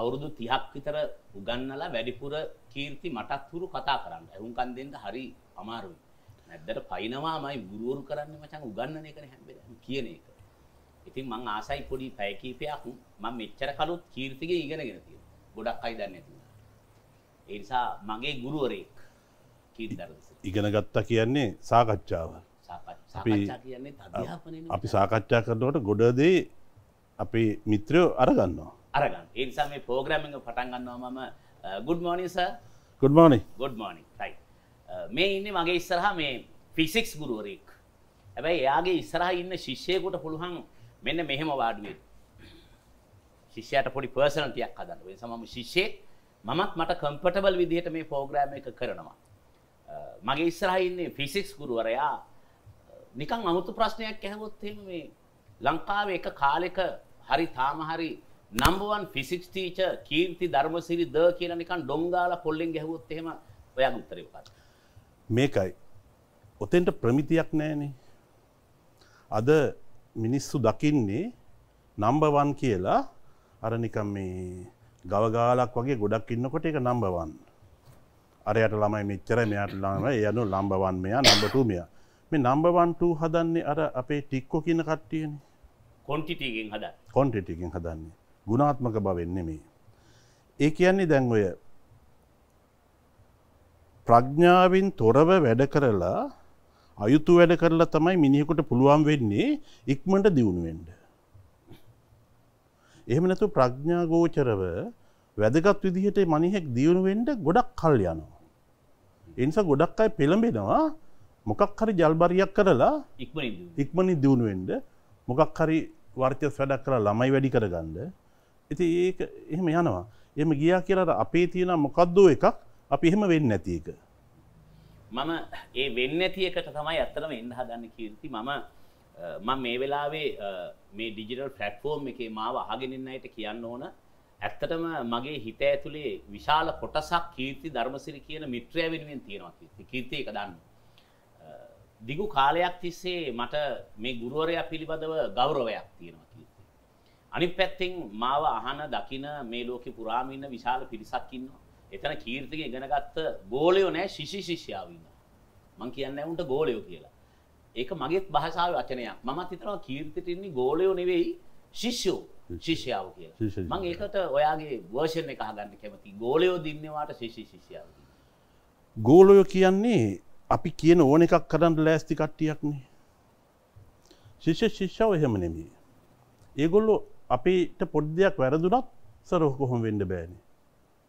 අවුරුදු 30ක් විතර උගන්වලා වැඩිපුර කීර්ති මටත් හුරු කතා කරන්න. එහුම්කන් දෙන්න හරි අමාරුයි. නැද්දට පයින්වාමයි ගුරුවරු කරන්නේ මචං උගන්වන එකනේ හැම වෙලාවෙම කියන එක. ඉතින් මං ආසයි පොඩි පැය කීපයක් මම මෙච්චර කලොත් කීර්තිගේ ඉගෙනගෙන තියෙනවා. ගොඩක් අය දන්නේ නැති වුණා. ඒ නිසා මගේ ගුරුවරයෙක් කීර්ති දරදස. ඉගෙන ගත්තා කියන්නේ සාකච්ඡාව. සාකච්ඡා කියන්නේ අධ්‍යාපනයනේ. අපි සාකච්ඡා කරනකොට ගොඩ දේ අපේ මිත්‍රයෝ අරගන්නවා. අරගන්න ඒනිසා මේ පෝග්‍රමිං පටන් ගන්නවා මම ගුඩ්මෝනිස ගුඩ්මෝනි ගොඩ්මෝනි යි මේ ඉන්න මගේ ඉස්සරහා මේ ෆිසික්ස් ගුරුවරෙක් ඇැබයි එයාගේ ඉස්සරහ ඉන්න ශිෂ්‍යයකුට පුළුවන් මෙන්න මෙහෙම වාඩුවෙන් ශිෂ්‍යයට පොඩි පර්සනටයක් හදන්න සමම ශිෂ්‍යය මමත් මට කම්පටබල් විදිහට මේ පෝග්‍රෑම එක කරනවා මගේ ඉස්සරහඉන්නේ ෆිසික්ස් ගුරුවරයා නිකං අමුතු ප්‍රශ්නයක් ඇහවොත් මේ ලංකාව එක කාලෙක හරි තාමහරි නම්බුවන් ෆිසික්ස් ටීච කීර්ති ධර්මසිරි ද කියනනිකන් ඩොංගාල පොල්ලෙන් ගැහුවොත් එහෙම ඔයා උත්තරපත් මේකයි ඔතෙන්ට ප්‍රමිතියක් නෑනේ අද මිනිස්සු දකින්නේ නම්බවන් කියලා අරනිකම් මේ ගවගාලක් වගේ ගොඩක් ඉන්නකොට එක නම්බවන් අරයට ළමයි මෙච්චර මෙයාට ළම යනු ලම්බවන් මෙයා නම්බටූමිය මේ නම්බවන්ටූ හදන්නේ අර අපේ ටික්කෝ කියන කට්ටියන කොන්ටිටකින් හද කොන්ටිටකින් හදන්නේ ගුණාත්මක බවෙන්නේ මේ. ඒ කියන්නේ දැන් ඔය ප්‍රඥාවෙන් තොරව වැඩ කරලා අයුතු වැඩ කරලා තමයි මිනිහෙකුට පුළුවන් වෙන්නේ ඉක්මනට දියුණු වෙන්න. එහෙම නැතු ප්‍රඥා ගෝචරව වැදගත් විදිහට මනිහෙක් දියුණු වෙන්න ගොඩක් කල් යනවා. ඒ නිසා ගොඩක් අය පෙළඹෙනවා මොකක් හරි ජල්බරියක් කරලා ඉක්මනින් දියුණු වෙන්න මොකක් හරි වර්චස් වැඩක් කරලා ළමයි වැඩි කරගන්න ඇති ඒ එහෙම යනවා එම ගියා කියලාට අපේ තියෙන මොකක්දෝ එකක් අපි එහෙම වෙන්න නැති එක මම ඒ වෙන්න ඇති එකට තමයි ඇත්තටම එන්න හදන්න කීර්ති මම මම මේ වෙලාවේ මේ ඩිජිටල් ප්ලට්ෆෝම් එකේ මාව අහගෙන ඉන්න අයට කියන්න ඕන ඇත්තටම මගේ හිත ඇතුලේ විශාල කොටසක් කීර්ති ධර්මසිරි කියන මිත්‍රයා වෙනුවෙන් තියෙනවා කීර්ති කීර්ති එක දන්න දිගු කාලයක් තිස්සේ මට මේ ගුරුවරයා පිළිබඳව ගෞරවයක් තියෙනවා කීර්ති අනිත් පැත්තෙන් මාව අහන දකින මේ ලෝකේ පුරාම ඉන්න විශාල පිරිසක් ඉන්නවා. එතන කීර්තිය ඉගෙනගත්ත ගෝලයෝ නෑ ශිෂි ශිෂ්‍යාව ඉන්නවා. මං කියන්නේ උන්ට ගෝලයෝ කියලා. ඒක මගේත් භාෂාවේ වචනයක්. මමත් හිතනවා කීර්තිට ඉන්නේ ගෝලයෝ නෙවෙයි ශිෂ්‍යෝ ශිෂ්‍යාව කියලා. මං ඒකට ඔයාගේ වර්ෂන් එක අහගන්න කැමතියි. ගෝලයෝ දින්නේවාට ශිෂි ශිෂ්‍යාව කියලා. ගෝලොය කියන්නේ අපි කියන ඕන එකක් කරන්න ලෑස්ති කට්ටියක්නේ. ශිෂ්‍ය ශිෂ්‍යාව එහෙම නෙමේ. ඒගොල්ලෝ අපිට පොඩ්දයක් වැරදුනත් සරහ කොහොම වෙන්ඩ බෑනේ.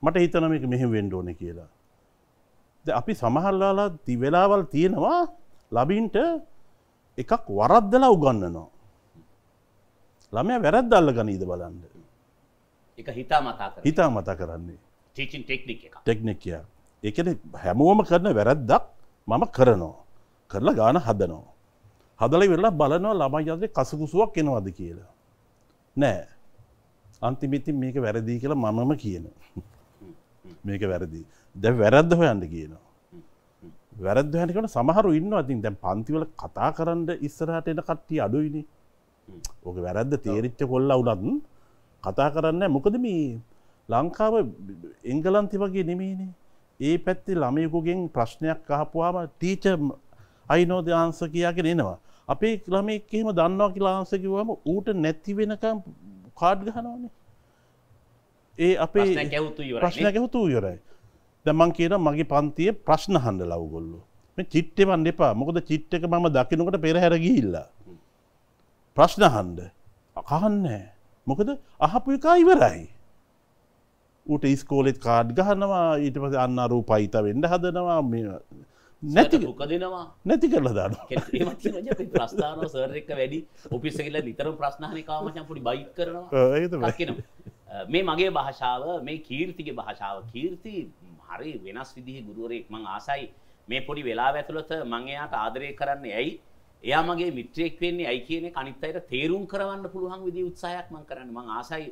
මට හිතනමක මෙහෙම වෙන්ඩෝන කියලා. ද අපි සමහල්ලාලා තිවෙලාවල් තියෙනවා ලබින්ට එකක් වරද්දලා උගන්නනවා. ළමය වැරැද් අල්ල ගනීද බලන්න. එක හිතා මතා හිතා මතා කරන්නේ ටෙක්නිකය එකන හැමෝම කරන වැරැද්දක් මම කරනවා. කරලා ගාන හදනවා. හදල වෙල්ලා බලනවා ළමයි අදේ කසකුසුවක් එනවාද කියලා. නෑ අන්තිමිතින් මේක වැරදිී කියලා මමම කියන මේක වැරදි දැ වැරද්ද හොයන්න කියනවා. වැරද හැනිකට සමහරු ඉන්න අතින් දැන් පන්තිවල කතා කරන්න ඉස්සරහට එන කට්ටිය අඩුයිනි ඕක වැරද්ද තේරිච්ච කොල්ල උනත් කතා කරන්න මොකද මේ ලංකාව එංගලන්ති වගේ නෙමේනේ ඒ පැත්ති ළමයකුගෙන් ප්‍රශ්නයක් කහපුවාම ටීච අයිනෝධ්‍යන්ස කියාගෙන එනවා අපේ ළමෙක් එහෙම දන්නවා කියලා ආන්සර් කිව්වම ඌට නැති වෙනකම් කාඩ් ගහනවනේ. ඒ අපේ ප්‍රශ්න ගැහුතු ඉවරයි. දැන් මං කියන මගේ පන්තියේ ප්‍රශ්න අහන්න ලව්ගොල්ලෝ. මේ චිට් එවන්න එපා. මොකද චිට් එක මම දකින්නකොට පෙරහැර ගිහිල්ලා. ප්‍රශ්න අහන්න. අහන්නේ මොකද අහපු එක ඉවරයි. ඌට ඉස්කෝලෙත් කාඩ් ගහනවා ඊට පස්සේ අන්න අරූපයිත වෙන්න හදනවා මේ නැති කදනවා නැති කරලා දාන ප්‍රස්ථාන සරෙක් වැඩි ඔපිස කියලා නිතර ප්‍රශ්නාන කාමචන් පුඩි බයි කරනවා මේ මගේ භාෂාව මේ කීර්තික භාෂාව කීර්ති හරි වෙනස් විදිහ ගුරුවරෙක් මං ආසයි මේ පොඩි වෙලා ඇතුළත මංයාට ආදරය කරන්න ඇයි එයා මගේ මිත්‍රයෙක් වෙන්නේ ඇයි කියන කනිත් අයට තේරුම් කරවන්න පුළුවන් විදි උත්සාහයක් මං කරන්න මං ආසයි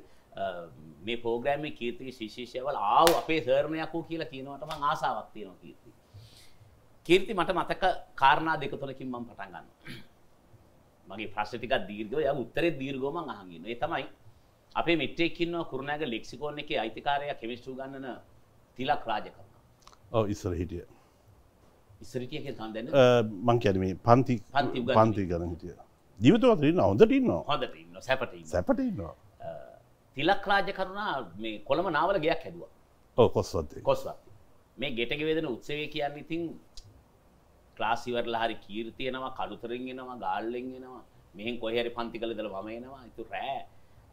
මේ පෝග්‍රෑම කීර්තික ශිෂේෂයවල් ආව අපේ සර්මයක් වූ කියලා කියනවට මං ආසාවක් තියෙනවා කීර්තික කීර්ති මට මතක කාරණා දෙක තුනකින් මම පටන් ගන්නවා. මගේ ප්‍රශ්න ටිකක් දීර්ඝව යා උත්තරේ දීර්ඝව මම අහන් ඉන්නවා. ඒ තමයි අපේ මෙට්ටෙක් ඉන්නවා කුරුණෑගල ලෙක්සිකෝන් එකේ අයිතිකාරයා කෙමිස්ට්‍රි උගන්වන තිලක් රාජකම. ඔව් ඉස්සර හිටිය. ඉස්සර හිටිය කියලා තමයි දැන්. මං කියන්නේ මේ පන්ති පන්ති ගණන් හිටිය. ජීවිතවත් ඉන්නවා හොඳට ඉන්නවා. හොඳට ඉන්නවා සැපට ඉන්නවා. සැපට ඉන්නවා. තිලක් රාජ කරුණා මේ කොළඹ නාවල ගයක් හැදුවා. ඔව් කොස්වත්තේ. කොස්වත්තේ. මේ ගෙටක වේදෙන උත්සවය කියන්නේ ඉතින් ක්ලාස් ඉවරලා හරි කීර්ති එනවා කළුතරෙන් එනවා ගාල්ලෙන් එනවා මෙහෙන් කොහේ හරි පන්ති කළ ඉඳලා වම එනවා ඉතින් රෑ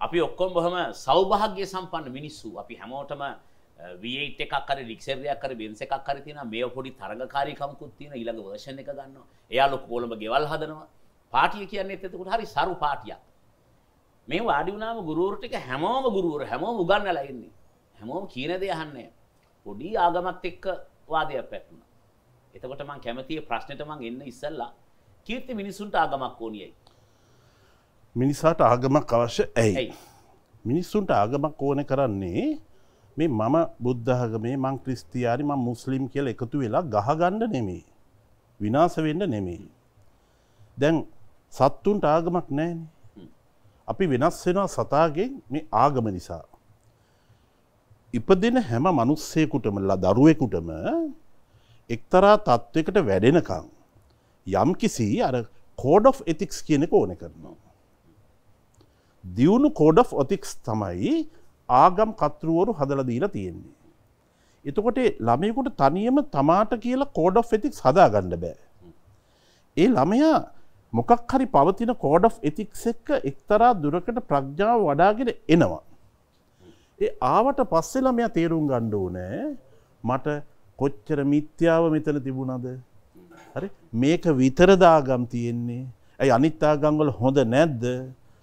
අපි ඔක්කොම බොහොම සෞභාග්‍ය සම්පන්න මිනිස්සු අපි හැමෝටම වීට එකක් අර ලික්ෂරයක් කර බෙන්ස එකක් කර තියෙන මේ පොඩි තරඟකාරීකමකුත් තියෙන ඊළඟ වර්ෂන් එක ගන්නවා එයා ලොකු පොළඹ ගෙවල් හදනවා පාටිය කියන්නේ එතකොට හරි සරු පාටියක් මේ වාඩි වුණාම ගුරුවරු ටික හැමෝම ගුරුවරු හැමෝම උගන්වලා ඉන්නේ හැමෝම කියන දේ අහන්නේ පොඩි ආගමත් එක්ක වාදයක් පැතුණා එතකොට මං කැමතියි ප්‍රශ්නෙට මං එන්න ඉස්සෙල්ලා කීර්ති මිනිසුන්ට ආගමක් ඕනියයි. මිනිසාට ආගමක් අවශ්‍ය ඇයි. මිනිස්සුන්ට ආගමක් ඕන කරන්නේ මේ මම බුද්ධහගමේ මං ක්‍රිස්තියානි මං මුස්ලිම් කියල එකතු වෙලා ගහගණ්ඩ නෙමේ. විනාස වෙන්න නෙමේ. දැන් සත්තුන්ට ආගමක් නෑන. අපි වෙනස් වෙනවා සතාගෙන් මේ ආගම නිසා. ඉපදෙන හැම මනුස්සයකුටමල්ලා දරුවෙකුටම එක්තරා තත්ත්වකට වැඩෙනකං. යම් කිසි අර කෝඩ් of එතික්ස් කියනෙක ඕන කරනවා. දියුණු කෝඩ් of ඔතික්ස් තමයි ආගම් කතරුවරු හදලදීලා තියෙන්නේ. එතකොට ළමයකුට තනියම තමාට කියලා කෝඩ් of එතික්ස් හදා ගණ්ඩ බෑ. ඒ ළමයා මොකක් හරි පවතින කෝඩ් of එතික්ස් එක්ක එක්තරා දුරකට ප්‍රඥාව වඩාගෙන එනවා. ඒ ආවට පස්සෙලා මෙයා තේරුම් ගණ්ඩ ඕනෑ මට කොච්චර මිත්‍යාව මෙතන තිබුණද හරි මේක විතරදාගම් තියෙන්නේ ඇයි අනිත්තාගංගල හොඳ නැද්ද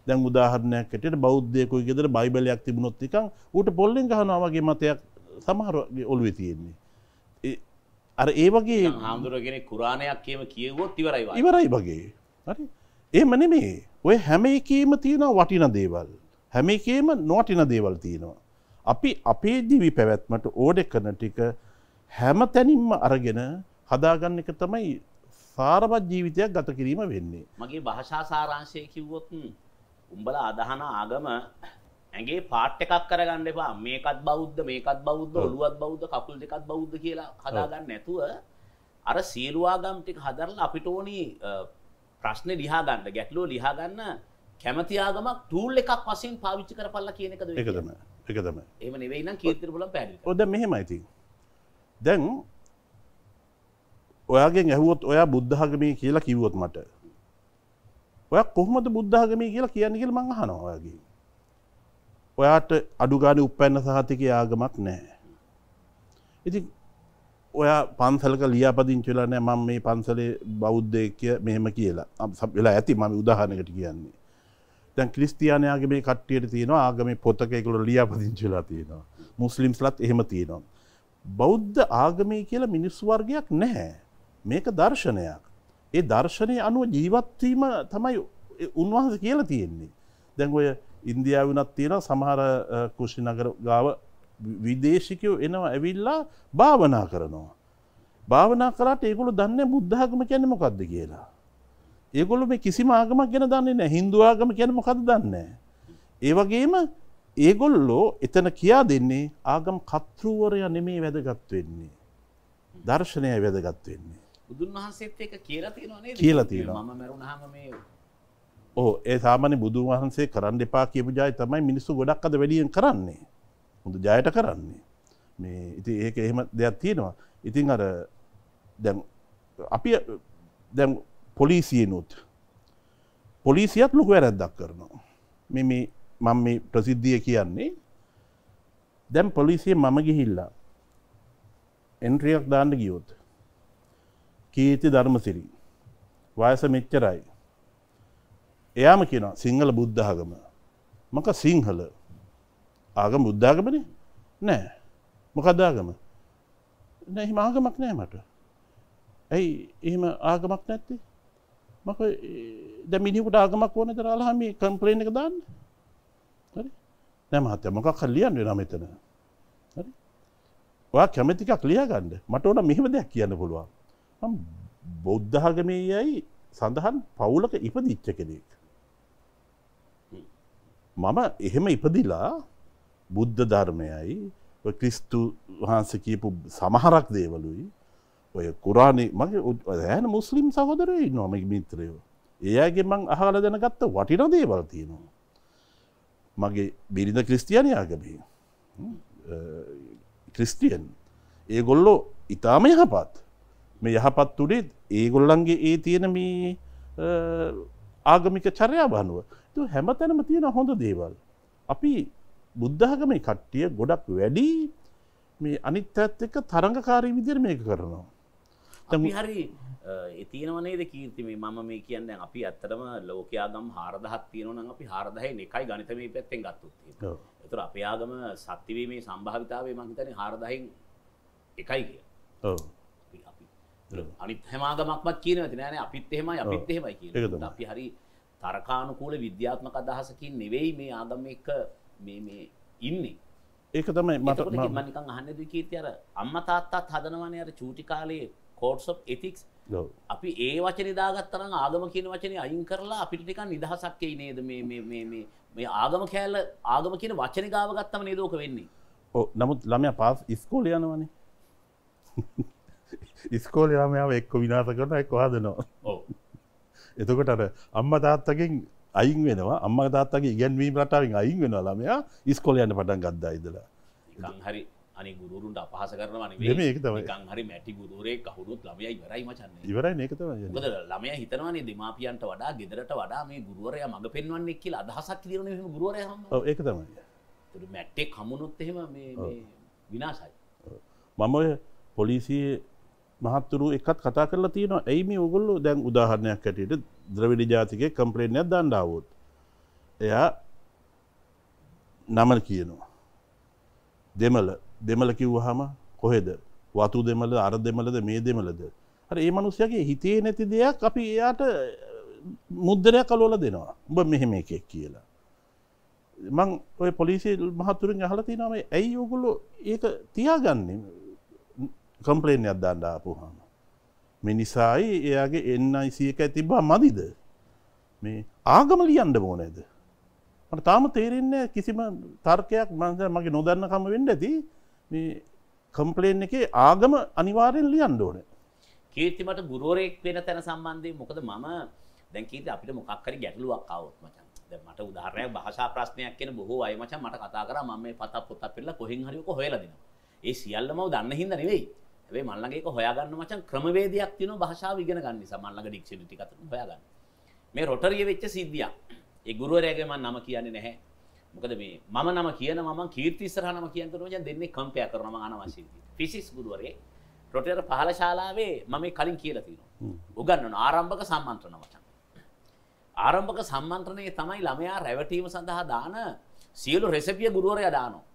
දැන් උදාහරණයක් ඇටට බෞද්ධයකුයි ගෙදර බයිබලයක් තිබුණොත්තිකං ඌට පොල්ලෙන් ගහනවාගේ මතයක් සමහර ඔළුවේ තියෙන්නේ අර ඒ වගේ හාමුදුරගෙන කුරාණයක් කියම කියවොත් ඉවරයි ඉවරයි වගේ හරි ඒම නෙමේ ඔය හැම එකීම තියෙනවා වටින දේවල් හැම එකේම නොවටින දේවල් තියෙනවා අපි අපේ දිවි පැවැත්මට ඕඩෙ කරන ටික හැම තැනින්ම අරගෙන හදාගන්න එක තමයි සාරවත් ජීවිතයක් ගත කිරීම වෙන්නේ. මගේ භාෂා සාරංශය කිව්වොත් උඹල අදහන ආගම ඇගේ පාට් එකක් කරගන්න එපා මේකත් බෞද්ධ මේකත් බෞද්ධ ඔළුවත් බෞද්ධ කකුල් දෙකත් බෞද්ධ කියලා හදාගන්න නැතුව අර සීරුවාගම්ටික හදරල අපිට ඕනි ප්‍රශ්නය ලිහාගන්න ගැටලෝ ලිහාගන්න කැමතියාගමක් තුූල් එකක් වසින් පාවිච්චි කර පල්ල කියන එකද එකදම එකදම එම නෙවෙයි නම් කීතර පුල පැ ඔොද මෙහෙමයිතිී දැන් ඔයාගේ ඇහුවොත් ඔයා බුද්ධාගමී කියලා කිව්වොත් මට ඔය කොහොමද බුද්ධාගමී කියලා කියන්නගල් මං හන ඔයාගේ ඔයාට අඩුගාන උපැන්න සහතික යාගමක් නෑ ඉති ඔයා පන්සලක ලියාපදිංචිලා නෑ මං මේ පන්සලේ බෞද්ධයකය මෙහෙම කියලා වෙලා ඇති මම උදාහනකට කියන්නේ දැන් ක්‍රිස්තියානයාගේ මේ කට්ටියට තියෙනවා ආගම පොතකයකුල ලියාපදිංචිලා තියෙනවා මුස්ලිම්ස්ලත් එහෙම තියෙනවා බෞද්ධ ආගමය කියලා මිනිස් වර්ගයක් නැහැ. මේක දර්ශනයක්. ඒ දර්ශනය අනුව ජීවත්වීම තමයි උන්වහස කියලා තියෙන්නේ. දැන් ඔය ඉන්දියාවනත් තියෙන සමහර කෘෂි නගර ගාව විදේශිකයෝ එනවා ඇවිල්ලා භාවනා කරනවා. භාවනා කරට ඒකුළු දන්න බුද්ධාගම කැනම කක්ද කියලා. ඒගොලු මේ කිසි ආගමක් ගැන දන්නේ හින්දුවාගම කැනම කද දන්නේ. ඒවගේම ඒගොල්ලෝ එතන කියා දෙන්නේ ආගම් කතෘවරය නෙමේ වැදගත් වෙන්නේ. දර්ශනය වැදගත් වෙන්නේ. බුදුන් වහන්සේත් ඒක කියලා තියෙනවා නේද? කියලා තියෙනවා. මම මරුණාම මේ ඔව් ඒ සාමාන්‍ය බුදුන් වහන්සේ කරන්න එපා කියපු ජායි තමයි මිනිස්සු ගොඩක් අද වැඩියෙන් කරන්නේ. හොඳ ජයට කරන්නේ. මේ ඉතින් ඒක එහෙම දෙයක් තියෙනවා. ඉතින් අර දැන් අපි දැන් පොලිසියනොත් පොලිසියත් ලොකු වැරැද්දක් කරනවා. මේ මේ මම මේ ප්‍රසිද්ධිය කියන්නේ දැම් පොලිසිය මම ගිහිල්ලා එන්ට්‍රියක් දාන්න ගියෝත් කීති ධර්මසිරි වයස මෙච්චරයි එයාම කියන සිංහල බුද්ධාගම මක සිංහල ආගම බුද්ධාගමන නෑ මොකදාගම නැහි ආගමක් නෑ මට ඇයි එහෙම ආගමක් නැත්තේ මක ද මිනිකුට ආගමක් ඕන දරලා හම කම්පලේන එක දන්න නෑ මහත්තය මොකක් ලියන් වෙන මෙතන ඔයා කැමතිකක් ලියගන්න මට ඕන මෙහෙම දෙයක් කියන්න පුළුවන් බෞද්ධාගමේ යයි සඳහන් පවුලක ඉපදිච්ච කෙනෙක් මම එහෙම ඉපදිලා බුද්ධ ධර්මයයි ක්‍රිස්තු වහන්ස කියපු සමහරක් දේවලුයි ඔය කුරාණය මගේ හෑන මුස්ලිම් සහෝදරය නොම මිත්‍රයෝ ඒයගේ මං අහල දැනගත්ත වටින දේවල් තියෙනවා මගේ බිරිඳ ක්‍රිස්තියන ආගමී ක්‍රිස්ටියන් ඒගොල්ලෝ ඉතාම යහපත් මේ යහපත් තුළේ ඒගොල්ලන්ගේ ඒ තියෙන මේ ආගමික චරයා බනුව තු හැම තැනම තියෙන හොඳ දේවල් අපි බුද්ධහගම කට්ටිය ගොඩක් වැඩි මේ අනිත් ඇත් එක තරඟකාරී විදිර මේක කරනවා හරි එතිනවනේද කීර්ති මේ මම මේ කියන්න අපි ඇත්තටම ලෝකයාගම් හාරදහත් තියෙනවන අපි හාරදහයි එකයි ගනිත මේ පැත්තෙන් ගත්තුත් එතුර අපයාගම සත්තිවීමේ සම්භාවිතාවේ මහිතන හාරදහින් එකයි කිය අනිත් හැමාගමක්මත් කියන ඇති නෑන අපිත් එහෙමයි අපිත් එහෙමයි කිය අපි හරි තරකානුකූල විද්‍යාත්මක අදහසකින් නෙවෙයි මේ ආගම එක මේ මේ ඉන්නේ ඒක තමයි මට මනිකන් අහන්නද කීතියර අම්ම තාත්තත් හදනවනයට චූටි කාලයේ කෝට්සප් එතික්ස් අපි ඒ වචන දාගත්තනම් ආගම කියන වචනය අයින් කරලා අපිට ටිකක් නිදහසක්කයි නේද මේ මේ ආගම කෑල්ල ආගම කියන වචන ගාවගත්තම නේදෝක වෙන්නේ නමුත් ළමය පාස් ඉස්කෝල යනවනේ ඉස්කෝල යාමයාව එක්ක විනාස කරන එක් හදනවා එතකොට අර අම්ම තාත්තකින් අයින් වෙනවා අම්ම තාත්තගේ ඉගැන්වීම රටාවෙන් අයින් වෙනවා ළමයා ඉස්කොල යන්න පටන් ගත්දා ඉදලා හරි අනි ගුරුන්ට අපහස කරනවා හරි මැටි ගුරුරේ කහුරුත් ළමයයි වරයි මචන්න ඉවරයි නකත ළමය හිතනවානේ දෙමාපියන්ට වඩා ගෙදරට වඩා මේ ගුරුවරය මඟ පෙන්වන්නේ කියල අදහසක් දරන හම ගුරුවරය ඒක තමයි මැට්ටේ කමුණුත් එහෙම විනාසයි මම පොලිසියේ මහත්තුරු එකත් කතා කරලා තියෙනවා ඇයි මේ ඔගොල්ලු දැන් උදාහරණයක් ඇටට ද්‍රවිඩි ජාතිකය කම්ප්‍රේණයක් දණ්ඩාවෝත් එයා නමල් කියනවා දෙමල දෙමළ කිව්වහම කොහෙද වතු දෙමළ අර දෙමළද මේ දෙමළද හරි ඒ මනුස්සයගේ හිතේ නැති දෙයක් අපි එයාට මුද්දරයක් කලෝල දෙනවා උඹ මෙහෙම එකෙක් කියලා මං ඔය පොලිසි මහතුරින් අහලති නම ඇයි ඔගුල්ලො ඒක තියාගන්නේ කම්පලේන් අදදාන්න ආපුහම මිනිසායි එයාගේ එන්නයිසියක ඇති බා මදිද මේ ආගමලි අන්ඩ ඕනේද මට තාම තේරෙන්නේ කිසිම තර්කයක් මන්ද මගේ නොදන්නකම වෙන්න ඇති මේ කම්පලේන් එකේ ආගම අනිවාරෙන් ලියන්න ඕන කීර්තිමට ගුරුවරයෙක් වෙන තැන සම්බන්ධය මොකද මම දැකීත අපිට මොක්කරි ගැටලුවක් අවුත් මචන් මට උදාරය භාෂා ප්‍රශ්නයක් කියෙන බොහෝ අය මචන් මට කතා කර ම මේ පත පොත පෙල්ල කොහෙන් හරික හොයලදිනවා ඒ සියල්ලම දන්න හිද නෙවෙයි ඇේ මල්ලගේ හොයාගන්න මචන් ක්‍රමවේදයක් තින භාෂාව ඉගෙන ගන්න සමල්ලක ඩික්ෂ ටිකත හොයාගන්න මේ රොටරිය වෙච්ච සිද්ධිය ඒ ගුරුවරයගේ මන් නම කියන්නේ නැහැ මොකද මේ මම නම කියන මම කීර්ති ඉස්සරහනම කියනකොට මම දෙන්නේ කම්පෙයා කරනවා මම අනවශ්‍යයි. ෆිසික්ස් ගුරුවරේ රොටේර පහළ ශාලාවේ මම මේ කලින් කියලා තියෙනවා. උගන්වන ආරම්භක සම්මන්ත්‍රණ වචන. ආරම්භක සම්මන්ත්‍රණයේ තමයි ළමයා රැවටීම සඳහා දාන සියලු රෙසිපිය ගුරුවරයා දානවා.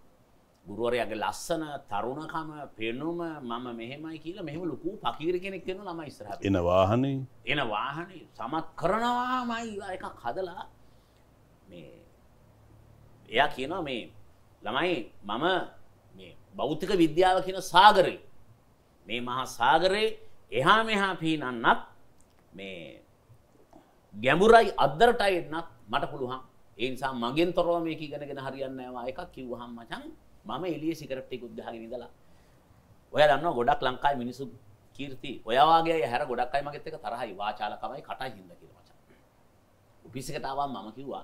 ගුරුවරයාගේ ලස්සන තරුණකම පෙනුම මම මෙහෙමයි කියලා මෙහෙම ලොකු පකීර කෙනෙක් වෙන ළමයි ඉස්සරහට. එන වාහනේ එන වාහනේ සමත් කරනවාමයි එකක් හදලා මේ එයා කියනවා මේ ළමයි මම බෞතික විද්‍යාව කියන සාගරේ මේ මහා සාගරේ එහා මෙහා පීනන්නත් මේ ගැඹුරයි අද්දරටයි එන්නත් මට පුළුවන් ඒ නිසා මගෙන් තොරව මේක ඉගෙනගෙන හරියන්නේ නැහැ එකක් කිව්වහම මචං මම එළියේ සිගරට් ටික උද්දාගෙන ඉඳලා ඔයා දන්නවා ගොඩක් ලංකාවේ මිනිස්සු කීර්ති ඔයා වගේ අය හැර ගොඩක් අය මගෙත් එක තරහයි වාචාලකමයි කටයි හින්දා කියලා මචං ඔෆිස් එකට ආවම මම කිව්වා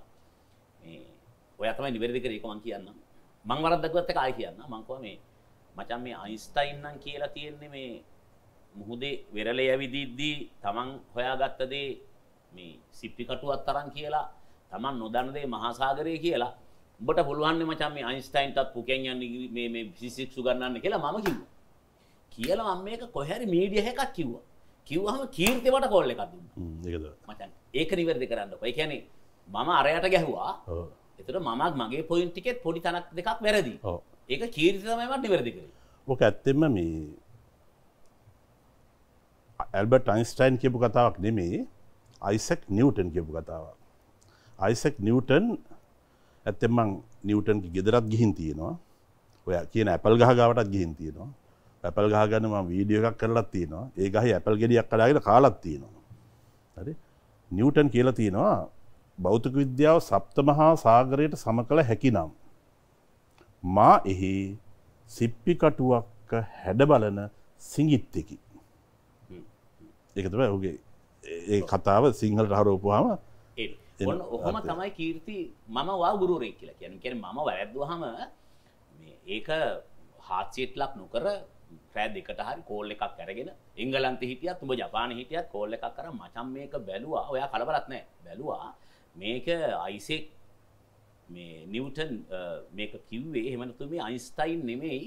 මේ ඔය තමයි නිවැරදි කරේ ඒක මම කියන්නම් මම වරද්දකුවත් එක ආයි කියන්න මම කිව්වා මේ මචන් මේ අයින්ස්ටයින් නම් කියලා තියෙන්නේ මේ මුහුදේ වෙරළේ ඇවිදිද්දී තමන් හොයාගත්ත දේ මේ සිප්පි කටුවක් තරම් කියලා තමන් නොදන්න දේ මහා සාගරය කියලා උඹට පුළුවන් මචන් මේ අයින්ස්ටයින්ටත් පුකෙන් යන්නේ මේ මේ ෆිසික්ස් උගන්වන්න කියලා මම කිව්වා. කියලා මම මේක කොහරි මීඩියා එකක් කිව්වා. කිව්වහම කීර්තිවට කෝල් එකක් දුන්නා. ඒකද මචන් ඒක නිවැරදි කරන්නකෝ. ඒ කියන්නේ මම අරයට ගැහුවා. එතට මමත් මගේ පොයින් ටිකෙත් පොඩි තනක් දෙකක් වැරදි ඒක චීරිතමයිමට වැරදි කර ඕක ඇත්තෙම මේ ඇල්බට අයින්ස්ටයින් කියපු කතාවක් නෙමේ අයිසෙක් නිියවටන් කියපු කතාවක් අයිසෙක් නිියවටන් ඇත්තෙමං නිියවටන් ගෙදරත් ගිහින් තියෙනවා ඔය කියන ඇපල් ගහගාවටත් ගිහින් තියෙනවා ඇපල් ගහගන්නම වීඩිය එකක් කරලත් තියෙනවා ඒ ගහහි ඇපල් ගෙඩියක් කලාගෙන කාලත් තියෙනවා හරි නිියවටන් කියලා තියෙනවා භෞතික විද්‍යාව සප්තමහා සාගරයට සම කළ හැකි නම්. මා එහි සිප්පිකටුවක් හැඩ බලන සිංගිත්තෙකි. එකතම ඔගේ ඒ කතාව සිංහලට හරෝපුහම ඔහොම තමයි කීර්ති මම වා ගුරුරෙක් කියලා කියන කෙන මම වැරැද්දහම ඒක හාත්සියට ලක් නොකර ප්‍රෑ දෙකට හරි කෝල්ල එකක් කරගෙන එංගලන්ත හිටියත් තුඹ ජපාන හිටියත් කෝල්ල එකක් කර මචම් මේක බැලවා ඔයා කලබලත් නෑ බැලවා මේක අයිසෙක් මේ නිවටන් මේක කිව්වේ එහෙමනතු මේ අයින්ස්ටයින් නෙමෙයි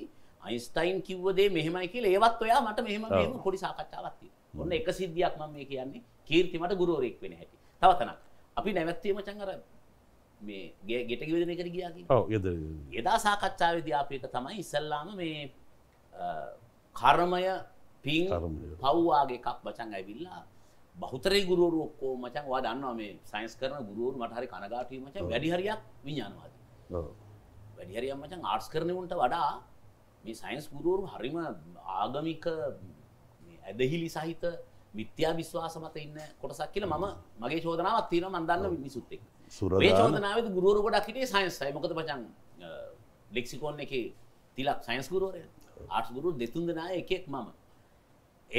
අයින්ස්ටයින් කිව්වදේ මෙහෙමයි කියල ඒවත් ඔයා මට මෙහම මෙම පොඩි සාකච්ඡාවත්තිය ඔන්න එක සිද්ධියක් මම මේ කියන්නේ කීර්තිමට ගුරුවරෙක් වෙන හැටි තවතනක් අපි නැවැත්වීම චංගර මේ ගෙට විදන කර ගියා එදා සාකච්ඡාව ද්‍යාපයක තමයි ඉසල්ලාම මේ කර්මය පින් පව්වාගේ එකක් වචන් ඇවිල්ලා බහුතරේ ගුරුවරු ඔක්කෝ මචන් වා දන්නවා මේ සයින්ස් කරන ගුරුවරු මට හරි කනගාටුයි මචන් වැඩි හරියක් විඥානවාදී. ඔව්. වැඩි හරියක් මචන් ආර්ට්ස් කරන උන්ට වඩා මේ සයින්ස් ගුරුවරු හරිම ආගමික ඇදහිලි සහිත මිත්‍යා විශ්වාස මත ඉන්න කොටසක් කියලා මම මගේ චෝදනාවක් තියෙනවා මම දන්න මිනිසුත් එක්ක. මේ චෝදනාවේදී ගුරුවරු ගොඩක් හිටියේ සයින්ස් අය. මොකද මචං ලෙක්සිකෝන් එකේ තිලක් සයින්ස් ගුරුවරයා. ආර්ට්ස් ගුරුවරු දෙතුන් දෙනා එකෙක් මම.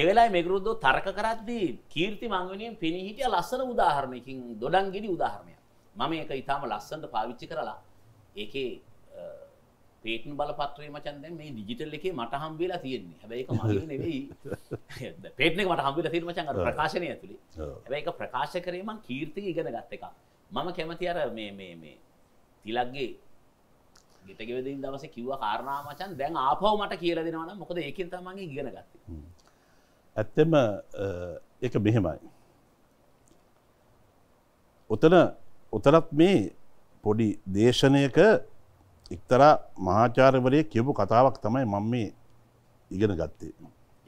එවෙලා මෙගරුද්ද තර්ක කරද්දී කීර්ති මංගනියෙන් පිණිහිටිය ලස්සන උදාහරණයකින් දොඩන් ගෙඩි උදාහරණයක් මම ඒක ඉතාම ලස්සන්ට පාවිච්චි කරලා ඒකේ පේටන් බලපත්‍රේ මචන් දැන් මේ ඩිජිටල් එකේ මට හම්බෙලා තියෙන්නේ. හැබැයි ඒක මගේ නෙවෙයි. පේටන් එක මට හම්බෙලා තියෙන මචන් අර ප්‍රකාශනය ඇතුලේ. හැබැයි ඒක ප්‍රකාශ කරේ මං කීර්තික ඉගෙන ගත් එකක්. මම කැමති අර මේ මේ මේ තිලක්ගේ ගෙට ගෙවදින් දවසේ කිව්වා කාරණා මචන් දැන් ආපහු මට කියලා දෙනවා නම් මොකද ඒකෙන් තමයි ඉගෙන ගත්තේ. ඇත්තෙම එක මෙහෙමයි. ඔතන ඔතරත් මේ පොඩි දේශනයක එක්තරා මහාචාරවරය කියපු කතාවක් තමයි මං මේ ඉගෙන ගත්තේ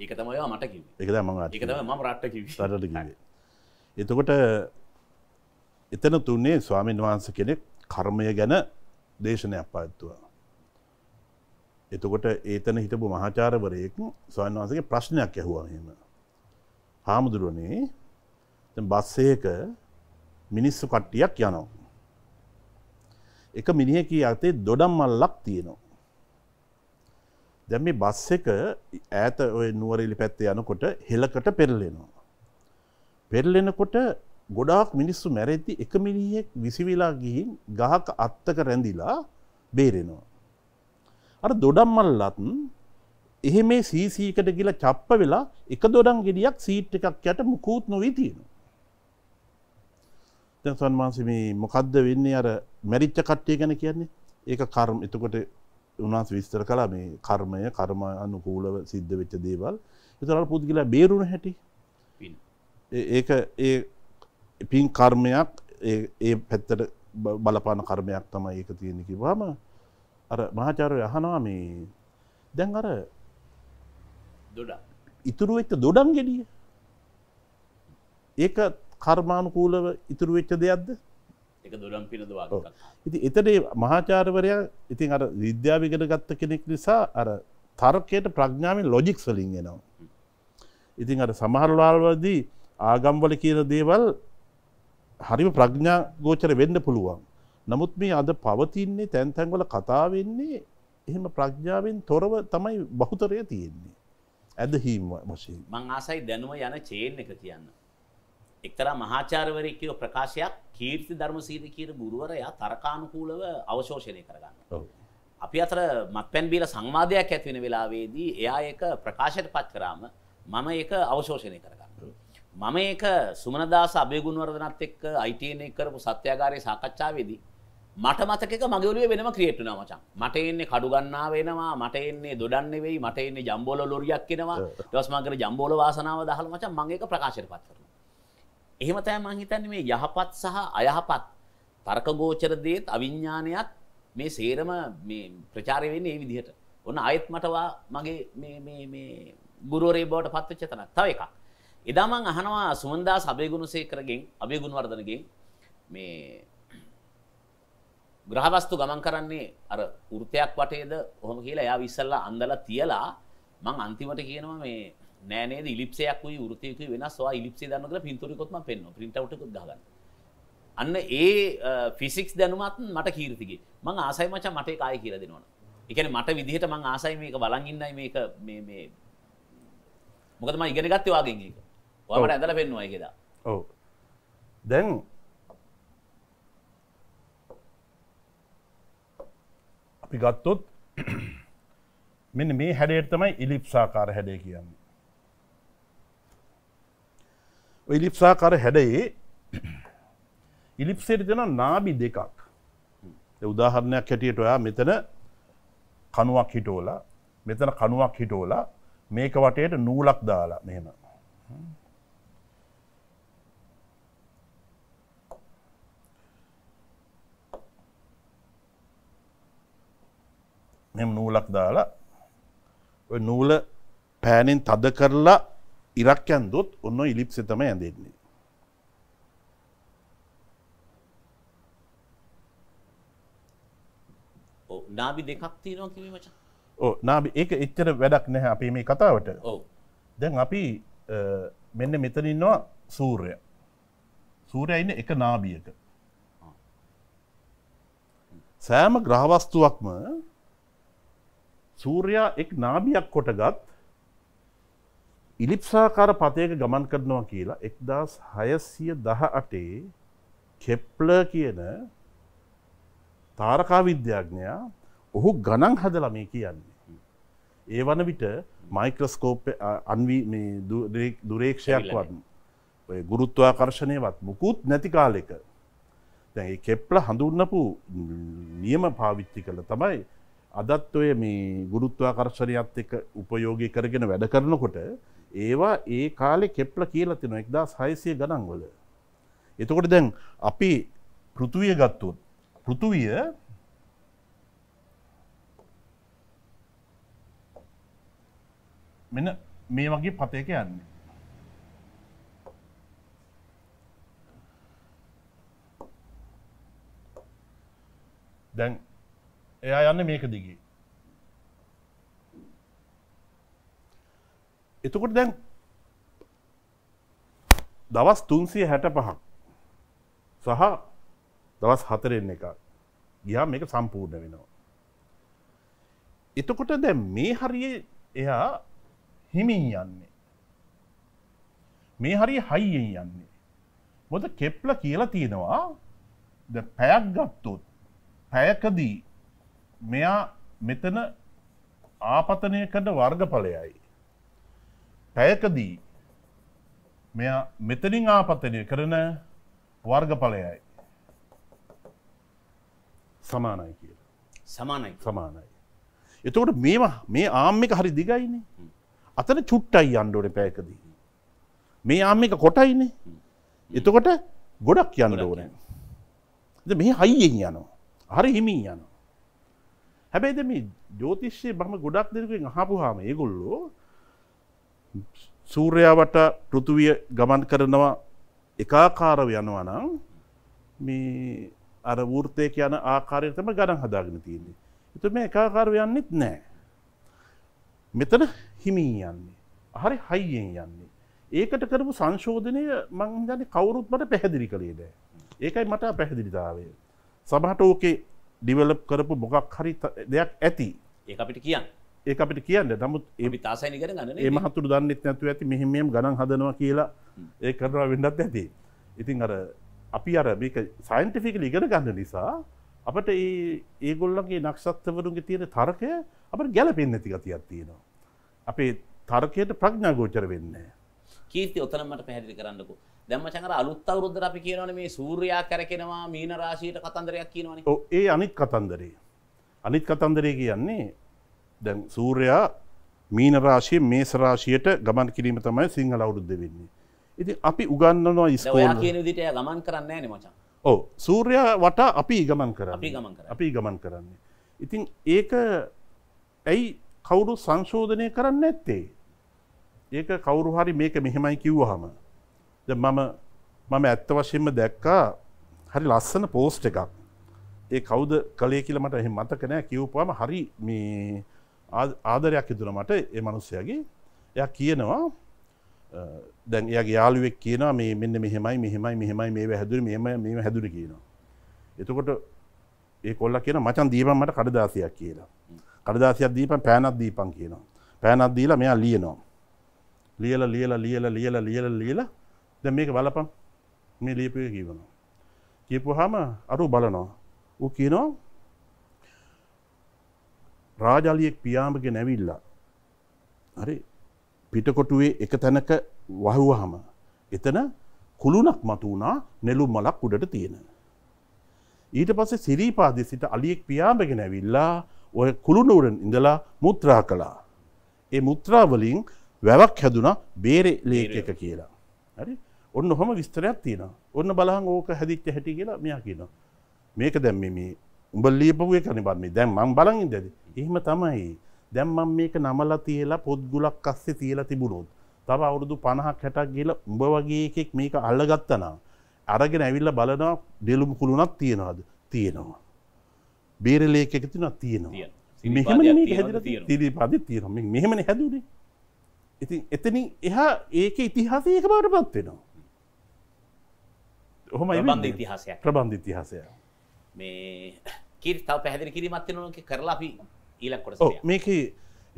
ඒක තමයි මට එක ම රට එතකොට එතන තුන්නේ ස්වාමීන් වහන්ස කෙනෙක් කර්මය ගැන දේශනයක් පාත්තුවා එතකොට ඒතන හිටපු මහාචාරවරයෙක් ස්වන් වහන්සගේ ප්‍රශ්නයක් ඇහුවම. හාමුදුරුවනේ බස්සයක මිනිස්සු කට්ටියක් යනවා. එක මිනිහකී අතේ දොඩම් මල්ලක් තියෙනවා. දැම් මේ බස් එක ඈත ඔය නුවරෙලි පැත්තේ යනකොට හෙලකට පෙරලෙනවා. පෙරලෙනකොට ගොඩාක් මිනිස්සු මැරෙද්දි එක මිනිහෙක් විසිවිලා ගිහින් ගහක අත්තක රැඳිලා බේරෙනවා. අර දොඩම් මල්ලත් එහෙ මේ සීසීකට කියලා චප්ප වෙලා එක දොඩම් ගෙඩියක් සීට් එකක් යට මුකුත් නොවී තියෙනවා. දැන් ස්වාමීන් වහන්සේ මේ මොකද්ද වෙන්නේ අර මැරිච්ච කට්ටිය ගැන කියන්නේ? ඒක කර්ම. එතකොට උන්වහන්සේ විස්තර කළා මේ කර්මය, කර්ම අනුකූලව සිද්ධ වෙච්ච දේවල්. ඒතර අර පුදුගිලා බේරුණ හැටි. ඒක ඒ පින් කර්මයක් ඒ පැත්තට බලපාන කර්මයක් තමයි ඒක තියෙන කිව්වම අර මහාචාරය අහනවා මේ දැන් අර ඉතුරු වෙච්ච දොඩන් ගෙඩිය ඒක කර්මානුකූලව ඉතුරු වෙච්ච දෙයක්ද ඉති එතට මහාචාරවරයා ඉතින් අර විද්‍යාවිගෙන ගත්ත කෙනෙක් නිසා අර තර්කයට ප්‍රඥාවෙන් ලොජික් සලින් එනවා. ඉතින් අට සමහරලාල්වදී ආගම්වල කියන දේවල් හරිම ප්‍රඥා ගෝචර වෙන්න පුළුවන්. නමුත් මේ අද පවතින්නේ තැන්තැන්වල කතාවෙන්නේ එහෙම ප්‍රඥාවෙන් තොරව තමයි බහුතරය තියෙන්නේ. ඇදහීම වශයෙන්. මං ආසයි දැනුව යන චේන් එක කියන්න. එක්තරා මහාචාර්වරයකව ප්‍රකාශයක් කීර්ති ධර්මසීරි කියන ගුරුවරයා තරකානුකූලව අවශෝෂණය කරගන්න. අපි අතර මත් පැන් බීල සංවාදයක් ඇතිවෙන වෙලාවේදී එයා එක ප්‍රකාශයට පත් කරාම මම ඒක අවශෝෂණය කරගන්න. මම ඒක සුමනදාස අභයගුණවර්ධනත් එක්ක අයිටන කරපු සත්‍යාගාරය සාකච්ඡාවේදී මට මතක මගේ ඔලුවේ වෙනම ක්‍රියේට් වෙනවා මචං. මට එන්නේ කඩු ගන්නා වෙනවා, මට එන්නේ දොඩන්නේ වෙයි, මට එන්නේ ජම්බෝල ලොරියක් එනවා. ඊට පස්සේ මම කර ජම්බෝල වාසනාව දහලා මචං මම ඒක ප්‍රකාශයටපත් කරනවා. එහෙම තමයි මම හිතන්නේ මේ යහපත් සහ අයහපත් තර්කගෝචර දේත් අවිඥානයත් මේ සේරම මේ ප්‍රචාරය වෙන්නේ මේ විදිහට. ඔන්න ආයෙත් මට මගේ මේ මේ මේ ගුරුවරේ බවට පත්වෙච්ච තැනක්. තව එකක්. එදා මම අහනවා සුමන්දාස් අබේගුණසේකරගෙන් අබේගුණවර්ධනගෙන් මේ ග්‍රහවස්තු ගමන් කරන්නේ අර වෘතයක් වටේද ඔහොම කියලා එයා ඉස්සල්ලා අන්දලා තියලා මං අන්තිමට කියනවා මේ නෑ නේද ඉලිප්සයක් උයි වෘතයකුයි වෙනස් ඔයා ඉලිප්සය දන්න කියලා පින්තූරිකොත් මම පෙන්නනවා print out එකත් ගහගන්න. අන්න ඒ ෆිසික්ස් දැනුමත් මට කීර්තිගේ. මං ආසයි මචං මට ඒක ආයෙ කියලා දෙනවනේ. ඒ කියන්නේ මට විදිහට මං ආසයි මේක බලන් ඉන්නයි මේක මේ මේ මොකද මම ඉගෙන ගත්තේ ඔයාගෙන් ඒක. ඔයා මට ඇඳලා පෙන්නුවා ඒකේදා. ඔව්. දැන් අපි ගත්තොත් මෙන්න මේ හැඩයට තමයි ඉලිප්සාකාර හැඩය කියන්න. ඉලිප්සාකාර හැඩයේ ඉලිප්සයට දෙන නාබි දෙකක් උදාහරණයක් හැටියට ඔයා මෙතන කනුවක් හිටෝලා මෙතන කනුවක් හිටෝලා මේක වටේට නූලක් දාලා මෙහෙම මෙම නූලක් දාලා නූල පෑනෙන් තද කරලා ඉරක් ඇන්දොත් ඔන්න ඉලිප්සතම ඇඳෙන්නේ. නාබි දෙකක් තියෙනවා කිවීමච ඕ නාබි ඒක එච්චර වැඩක් නැහැ අපේ මේ කතාවට දැන් අපි මෙන්න මෙතනින්වා සූරය සූරයයින්න එක නාබියක සෑම ග්‍රහවස්තුවක්ම සූරයා එක් නාභියක් කොටගත් ඉලිප්සාකාර පතයක ගමන් කරනවා කියලා එක්දස් හයසිය දහ අටේ කෙප්ල කියන තාරකා විද්‍යාඥයා ඔහු ගණන් හදලා මේ කියන්නේ. ඒ වන විට මයික්‍රස්කෝප් අන්වී දුරේක්ෂයක් වන් ඔය ගුරුත්වාකර්ශණයවත් මුකුත් නැති කාලෙක. තැ කෙප්ල හඳුන්නපු නියම පාවිච්චි කළ තමයි අදත් ඔය මේ ගුරුත්වාකර්ශණයත් එක උපයෝගී කරගෙන වැඩ කරනකොට ඒවා ඒ කාලෙ කෙප්ල කියලා තින එක්දා සයිසිය ගණන්වල. එතකොට දැන් අපි පෘතුවිය ගත්තුත් පෘතුවිය මෙන මේ වගේ පතයක යන්නේ. දැන් එයා යන්න මේක දිගේ. එතකොට දැන් දවස් තුන්සිය හැට පහක් සහ දවස් හතරෙන් එක ගියා මේක සම්පූර්ණ වෙනවා. එතකොට දැ මේ හරියේ එයා හිමින් යන්නේ. මේ හරි හයියෙන් යන්නේ. මොද කෙප්ල කියලා තියෙනවා පැයක් ගත්තොත් පැයකදී මෙයා මෙතන ආපතනයකට වර්ගඵලයයි. පැයකදී මෙයා මෙතනින් ආපතනය කරන වර්ගඵලයයි. සමානයි කියල. සමානයි සමානයි. එතකොට මේවා මේ ආම්මික හරි දිගයිනේ. අතන චුට්ටයි අන්ඩෝට පැයකදී. මේ ආම්මික කොටයිනේ. එතකොට ගොඩක් යන්න ඕනෑ. මේ හයියෙන් යනවා. හරි හිමින් යනවා. හැබැයිද මේ ජෝතිශ්‍යය බම ගොඩක් දෙරකින් හපුහාම ඒගොල්ලෝ සූර්යාවට පෘතුවිය ගමන් කරනවා එකාකාරව යනවනම් මේ අර වෘර්තය කියන ආකාරයටම ගණන් හදාගෙන තියන්නේ. එතු මේ එකාකාරව යන්නෙත් නෑ. මෙතන හිමී යන්නේ. හරි හයියෙන් යන්නේ. ඒකට කරපු සංශෝධනය මං දන කවුරුත් මට පැහැදිලි කළේ දෑ. ඒකයි මට පැහැදිලිතාවය. සමහට ඕකේ ඩිවලප් කරපු මොකක් හරි දෙයක් ඇති ඒ අපිට කියන්න ඒ අපිට කියන්න නමුත් ඒ තාසයිනිකර ගන්න ඒ මහතුරු දන්නෙත් නැතු ඇති මෙහිමම් ගණන් හදනවා කියලා ඒ කරනවා වෙන්නත් ඇති ඉතින් අර අපි අර මේක සයින්ටිෆික ලිගෙන ගන්න නිසා අපට ඒ ඒගොල්ලගේ නක්ෂත්තවරුන්ගේ තියෙන තර්කය අපට ගැලපෙන් නැති ගතියක් තියෙනවා අපේ තර්කයට ප්‍රඥාගෝචර වෙන්නේ කීර්ති ඔතනමට පැහැදිලි කරන්නකෝ දැන් මචං අර අලුත් අවුරුද්දට අපි කියනවනේ මේ සූර්යයා කැරකෙනවා මීන රාශියට කතන්දරයක් කියනවනේ. ඔව් ඒ අනිත් කතන්දරේ. අනිත් කතන්දරේ කියන්නේ දැන් සූර්යයා මීන රාශිය මේස රාශියට ගමන් කිරීම තමයි සිංහල අවුරුද්ද වෙන්නේ. ඉතින් අපි උගන්වනවා ඉස්කෝලේ. ඔයා කියන විදිහට එයා ගමන් කරන්නේ නැහනේ මචං. ඔව් සූර්යයා වටා අපි ගමන් කරන්නේ. අපි ගමන් කරන්නේ. අපි ගමන් කරන්නේ. ඉතින් ඒක ඇයි කවුරු සංශෝධනය කරන්නේ නැත්තේ? ඒක කවුරු හරි මේක මෙහෙමයි කිව්වහම මම මම ඇත්ත වශයෙන්ම දැක්කා හරි ලස්සන පෝස්ට් එකක් ඒ කවුද කලේ කියල මට එහි මතකනෑ කිව්පුවාම හරි මේ ආදරයක් ඉදුන මට ඒ මනුස්සයගේ එය කියනවා දැන් එයා යාලුවෙක් කියන මේ මෙන්න මෙහෙමයි මෙහෙමයි මෙහෙමයි මේ හැදුර මෙම මෙම හැදුර කියනවා. එතකොට ඒ කොල්ල කියන මචන් දීපන් මට කඩදාසයක් කියලා. කඩදාසියක් දීපන් පෑනත් දීපන් කියනවා. පෑනත් දීලා මෙයා ලියනවා. ලියල ලියල ලියල ලියල ලියල ලියලා ද මේක බලපම් මේ ලියපය කියවන. කියපු හම අරු බලනවා ඌ කියනෝ රාජලියෙක් පියාමග නැවිල්ලා හරි පිටකොටුවේ එක තැනක වහුවහම එතන කුළුණක් මතු වුණා නෙලු මලක් උඩට තියෙන. ඊට පස්සේ සිරීපාදෙ සිට අලියෙක් පියාඹගෙන ඇවිල්ලා ඔය කුළුණුවරෙන් ඉඳලා මුත්‍රා කළා. ඒ මුත්‍රාවලින් වැවක් හැදුනා බේරේ ලේක එක කියලා. හරි ඔන්න හොම විස්තරයක් තියෙන ඔන්න බලහන් ඕක හැදිච්ච හැටි කියලා මෙයා කියනවා මේක දැම් මේ උඹ ලීපුුවේ කනිබත් මේ දැම් මං බලගින් දැද එහෙම තමයි දැම්මම් මේක නමලා තියලා පොද්ගුලක් අස්සේ තියලා තිබුණොත් තව අවුරුදු පණහක් හැටක් කියල උඹ වගේ එකෙක් මේක අල්ලගත්තනා අරගෙන ඇවිල්ල බලනවා ඩෙලුම් කුළුණක් තියෙනවාද තියෙනවා. බේරලේක එකතින තියෙනවා තිරිපාද තියෙන මෙහෙමන හැදුනේ ඉතින් එතනින් එහා ඒක ඉතිහාසයක බවට පත්වෙනවා. හොම බන්ධ ඉතිහාසය ප්‍රබන්ධ ඉතිහාසය මේ කිරි තව පැහැදිරි කිරීමත්තිනක කරලා අපි ඊලක්කොට මේක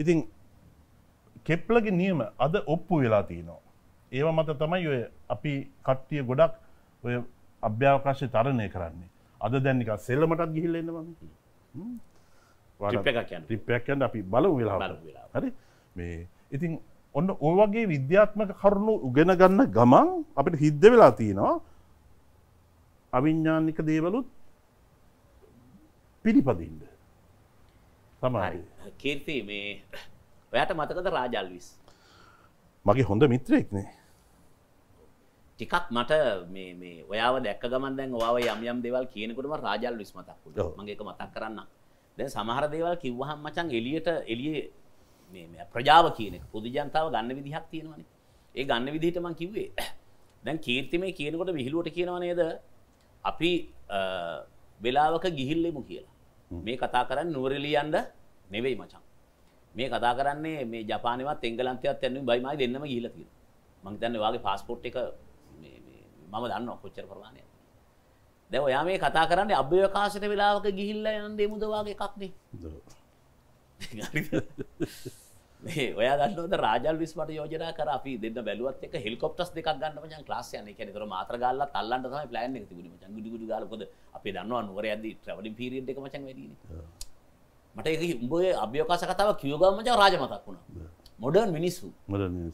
ඉතින් කෙප්ලගේ නියම අද ඔප්පු වෙලා තියනවා ඒව මත තමයි ඔය අපි කට්ටිය ගොඩක් ඔය අභ්‍යාවකාශය තරණය කරන්නේ අද දැන්නික සෙල්ලමටත් ගිහිල්ලෙන්නවා ්‍රිපයක්කන් අපි බලු වෙලා හරි මේ ඉතින් ඔන්න ඕවගේ විද්‍යාත්මක කරුණු උගෙන ගන්න ගමන් අපට හිද්ද වෙලා තියෙනවා අවිඤ්ඥානික දේවලුත් පිළිපදින්ද තමයි කීර්ති මේ ඔයට මතකද රාජල්විස් මගේ හොඳ මිත්‍රයෙක්නේ ටිකක් මට මේ ඔයාව දැක් ගමන් දැන් ඔයාව යම් යම් දෙවල් කියනකටම රාජල් විස් මතක් මගේක මතක් කරන්න දැන් සමහර දේවල් කිව්වහම් මචන් එලියට එලිය ප්‍රජාව කියනෙක් පුදුජන්තාව ගන්න විදිහක් තියෙනවන ඒ ගන්න විදිහටමං කිව්වේ දැන් කීර්තිමේ කියනකොට විහිලුවට කියනවනේද අපි වෙලාවක ගිහිල්ලෙමු කියලා මේ කතා කරන්න නුවරලියන්ඩ නෙවෙයි මචන් මේ කතා කරන්නේ මේ ජපානවත් එංගලන්තයත් යැනු බයිමයි දෙන්නම ගිහිලතිය මංතන්න වගේ පාස්පොට් එක මම දන්න කොච්චර ප්‍රමාණය දැ ඔයා මේ කතා කරන්නේ අභ්‍යවකාශට වෙලාවක ගිහිල්ල යන්දේ මුදවාගේ එකක්නේ මේ ඔය දන්නවද රාජල් විස්මට යෝජනා කර අපි දෙන්න බැලුවත් එක හෙලිකොප්ටර්ස් දෙකක් ගන්න මචං ක්ලාස් යන. ඒ කියන්නේ ඒතර මාත්‍ර ගාලා තල්ලන්න තමයි ප්ලෑන් එක තිබුණේ මචං. ගුඩු ගුඩු ගාලා මොකද අපි දන්නවා නුවර යද්දි ට්‍රැවලින් පීරියඩ් එක මචං වැඩිනේ. මට ඒක උඹේ අභ්‍යවකාශ කතාව කියව ගම මචං රාජ මතක් වුණා. මොඩර්න් මිනිස්සු.